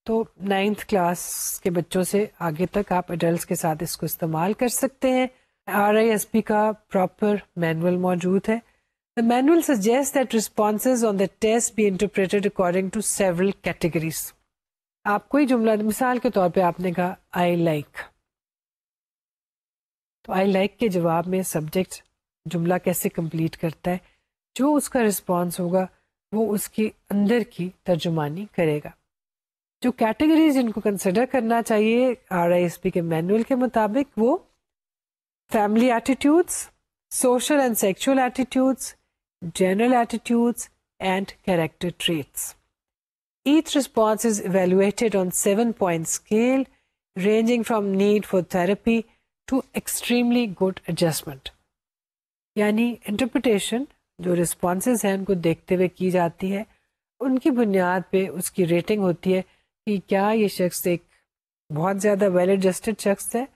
तो नाइन्थ क्लास के बच्चों से आगे तक आप एडल्ट के साथ इसको इस्तेमाल कर सकते हैं आर का प्रॉपर मैनुअल मौजूद है the manual suggest that response on the test be interpreted according to several categories आप कोई जुमला मिसाल के तौर पे आपने कहा आई लाइक like. तो आई लाइक like के जवाब में सब्जेक्ट जुमला कैसे कंप्लीट करता है जो उसका रिस्पॉन्स होगा वो उसके अंदर की तर्जुमानी करेगा जो कैटेगरीज जिनको कंसिडर करना चाहिए आर के मैनुअल के मुताबिक वो family attitudes social and sexual attitudes, general attitudes, and character traits. Each response is evaluated on seven point scale, ranging from need for therapy to extremely good adjustment यानी interpretation जो responses हैं उनको देखते हुए की जाती है उनकी बुनियाद पे उसकी रेटिंग होती है कि क्या ये शख्स एक बहुत ज़्यादा वेल एडजस्टेड शख्स है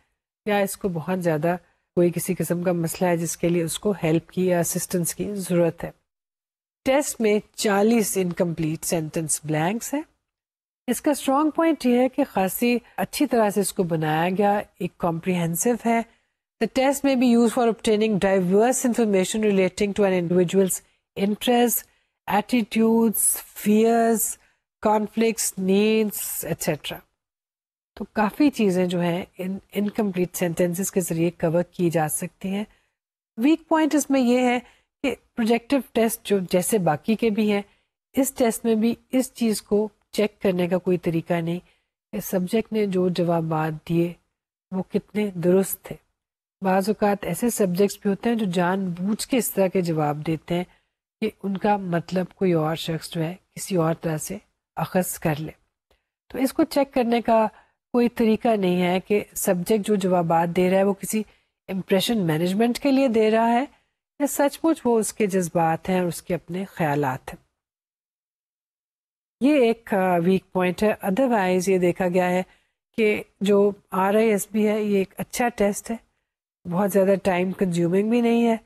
या इसको बहुत ज़्यादा कोई किसी किस्म का मसला है जिसके लिए उसको हेल्प की या असिस्टेंस की ज़रूरत है टेस्ट में 40 इनकम्प्लीट सेंटेंस ब्लैंक्स हैं इसका स्ट्रॉन्ग पॉइंट ये है कि खासी अच्छी तरह से इसको बनाया गया एक कॉम्प्रिहेंसिव है the test may be use for obtaining diverse information relating to an individual's interest attitudes fears conflicts needs etcetera तो काफ़ी चीज़ें जो हैं इन इनकम्प्लीट सेंटेंसेस के ज़रिए कवर की जा सकती हैं वीक पॉइंट इसमें यह है कि प्रोजेक्टिव टेस्ट जो जैसे बाकी के भी हैं इस टेस्ट में भी इस चीज़ को चेक करने का कोई तरीका नहीं कि सब्जेक्ट ने जो जवाबात दिए वो कितने दुरुस्त थे बाज़ात ऐसे सब्जेक्ट्स भी होते हैं जो जानबूझ के इस तरह के जवाब देते हैं कि उनका मतलब कोई और शख्स जो है किसी और तरह से अखज़ कर ले तो इसको चेक करने का कोई तरीका नहीं है कि सब्जेक्ट जो जवाब दे रहा है वो किसी इम्प्रेशन मैनेजमेंट के लिए दे रहा है या सचमुच वो उसके जज्बात हैं और उसके अपने ख्याल हैं ये एक वीक पॉइंट है अदरवाइज ये देखा गया है कि जो आर आई एस बी है ये एक अच्छा टेस्ट है बहुत ज़्यादा टाइम कंज्यूमिंग भी नहीं है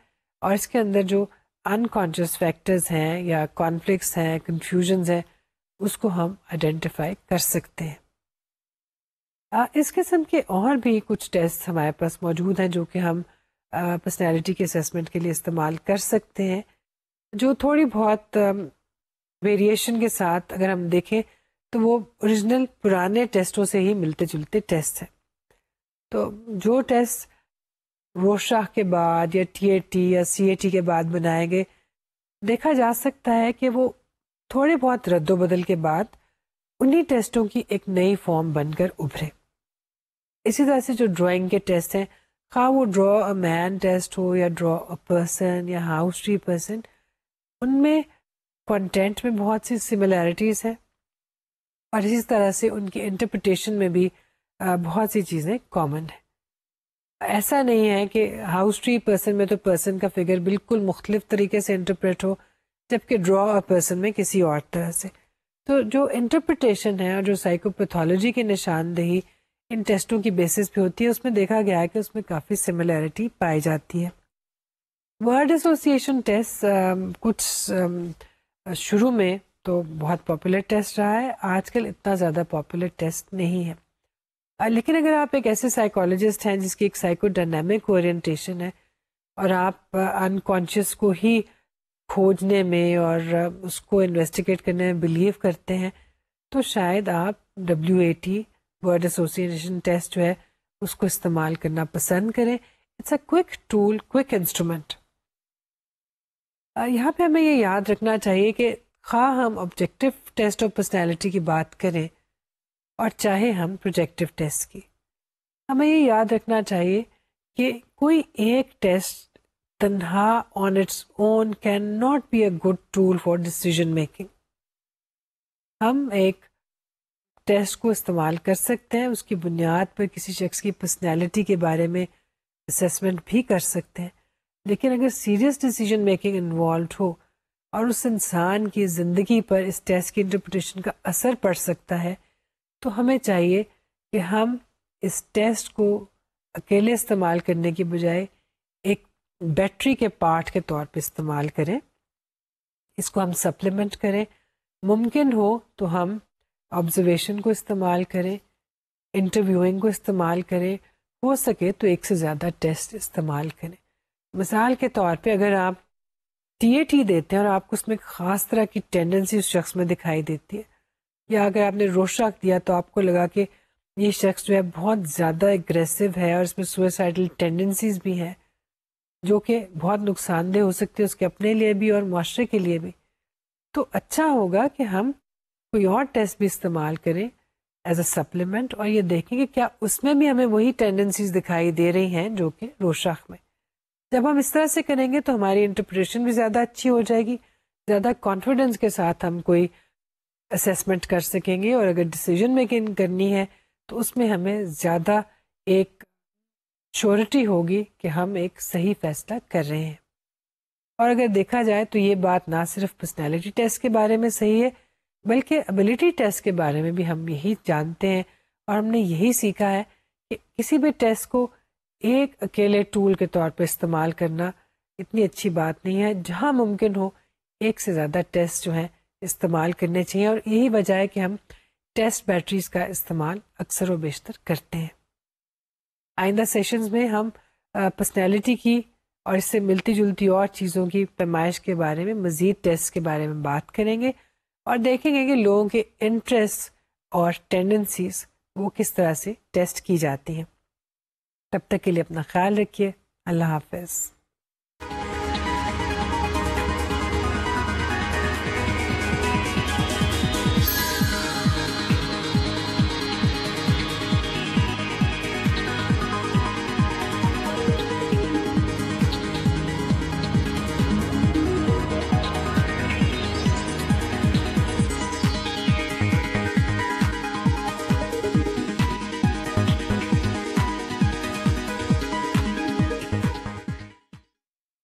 और इसके अंदर जो अनकॉन्शियस फैक्टर्स हैं या कॉन्फ्लिक्ट्स हैं कन्फ्यूजन्स हैं उसको हम आइडेंटिफाई कर सकते हैं आ, इस किस्म के और भी कुछ टेस्ट हमारे पास मौजूद हैं जो कि हम पर्सनैलिटी के असेसमेंट के लिए इस्तेमाल कर सकते हैं जो थोड़ी बहुत वेरिएशन के साथ अगर हम देखें तो वो ओरिजिनल पुराने टेस्टों से ही मिलते जुलते टेस्ट हैं तो जो टेस्ट रोशाह के बाद या टीएटी या सीएटी के बाद बनाए गए देखा जा सकता है कि वो थोड़े बहुत रद्दोबदल के बाद उन्हीं टेस्टों की एक नई फॉर्म बनकर उभरे इसी तरह से जो ड्राइंग के टेस्ट हैं खा वो ड्रॉ अ मैन टेस्ट हो या ड्रॉ अ पर्सन या हाउस ट्री पर्सन उनमें कंटेंट में बहुत सी सिमिलैरिटीज़ हैं और इसी तरह से उनकी इंटरप्रटेशन में भी बहुत सी चीज़ें कॉमन हैं ऐसा नहीं है कि हाउस ट्री पर्सन में तो पर्सन का फिगर बिल्कुल मुख्तलिफ तरीके से इंटरप्रेट हो जबकि ड्रॉ अ पर्सन में किसी और तरह से तो जो इंटरप्रटेशन है और जो साइकोपैथोलॉजी की निशानदेही इन टेस्टों की बेसिस पे होती है उसमें देखा गया है कि उसमें काफ़ी सिमिलैरिटी पाई जाती है वर्ड एसोसिएशन टेस्ट कुछ uh, शुरू में तो बहुत पॉपुलर टेस्ट रहा है आजकल इतना ज़्यादा पॉपुलर टेस्ट नहीं है लेकिन अगर आप एक ऐसे साइकोलॉजिस्ट हैं जिसकी एक साइको साइकोडायनेमिक ओरिएंटेशन है और आप अनकॉन्शियस को ही खोजने में और उसको इन्वेस्टिगेट करने में बिलीव करते हैं तो शायद आप W A T word association test जो है उसको इस्तेमाल करना पसंद करें it's a quick tool quick instrument यहाँ पे हमें ये याद रखना चाहिए कि खा हम ऑब्जेक्टिव टेस्ट ऑफ पर्सनैलिटी की बात करें और चाहे हम प्रोजेक्टिव टेस्ट की हमें ये याद रखना चाहिए कि कोई एक टेस्ट तन्हा on its own can not be a good tool for decision making हम एक टेस्ट को इस्तेमाल कर सकते हैं उसकी बुनियाद पर किसी शख्स की पर्सनैलिटी के बारे में असेसमेंट भी कर सकते हैं लेकिन अगर सीरियस डिसीजन मेकिंग इन्वॉल्व हो और उस इंसान की ज़िंदगी पर इस टेस्ट की इंटरप्रटेशन का असर पड़ सकता है तो हमें चाहिए कि हम इस टेस्ट को अकेले इस्तेमाल करने की बजाय एक बैटरी के पार्ट के तौर पे इस्तेमाल करें इसको हम सप्लीमेंट करें मुमकिन हो तो हम ऑब्जर्वेशन को इस्तेमाल करें इंटरव्यूइंग को इस्तेमाल करें हो सके तो एक से ज़्यादा टेस्ट इस्तेमाल करें मिसाल के तौर पे अगर आप टीएटी देते हैं और आपको उसमें ख़ास तरह की टेंडेंसी उस शख्स में दिखाई देती है या अगर आपने रोशाक दिया तो आपको लगा कि ये शख्स जो है बहुत ज़्यादा एग्रेसिव है और इसमें सुसाइडल टेंडेंसीज भी हैं जो कि बहुत नुकसानदेह हो सकते हैं उसके अपने लिए भी और माशरे के लिए भी तो अच्छा होगा कि हम कोई और टेस्ट भी इस्तेमाल करें एज अ सप्लीमेंट और ये देखें कि क्या उसमें भी हमें वही टेंडेंसीज दिखाई दे रही हैं जो कि रोशाख में जब हम इस तरह से करेंगे तो हमारी इंटरप्रिटेशन भी ज़्यादा अच्छी हो जाएगी ज़्यादा कॉन्फिडेंस के साथ हम कोई असेसमेंट कर सकेंगे और अगर डिसीजन मेकिंग करनी है तो उसमें हमें ज़्यादा एक श्योरिटी होगी कि हम एक सही फैसला कर रहे हैं और अगर देखा जाए तो ये बात ना सिर्फ पर्सनैलिटी टेस्ट के बारे में सही है बल्कि एबिलिटी टेस्ट के बारे में भी हम यही जानते हैं और हमने यही सीखा है कि किसी भी टेस्ट को एक अकेले टूल के तौर पर इस्तेमाल करना इतनी अच्छी बात नहीं है जहाँ मुमकिन हो एक से ज़्यादा टेस्ट जो हैं इस्तेमाल करने चाहिए और यही वजह है कि हम टेस्ट बैटरीज का इस्तेमाल अक्सर व बेशतर करते हैं आइंदा सेशंस में हम पर्सनैलिटी की और इससे मिलती जुलती और चीज़ों की पैमाइश के बारे में मज़ीद टेस्ट के बारे में बात करेंगे और देखेंगे कि लोगों के इंटरेस्ट और टेंडेंसीज वो किस तरह से टेस्ट की जाती हैं तब तक के लिए अपना ख्याल रखिए अल्लाह हाफिज़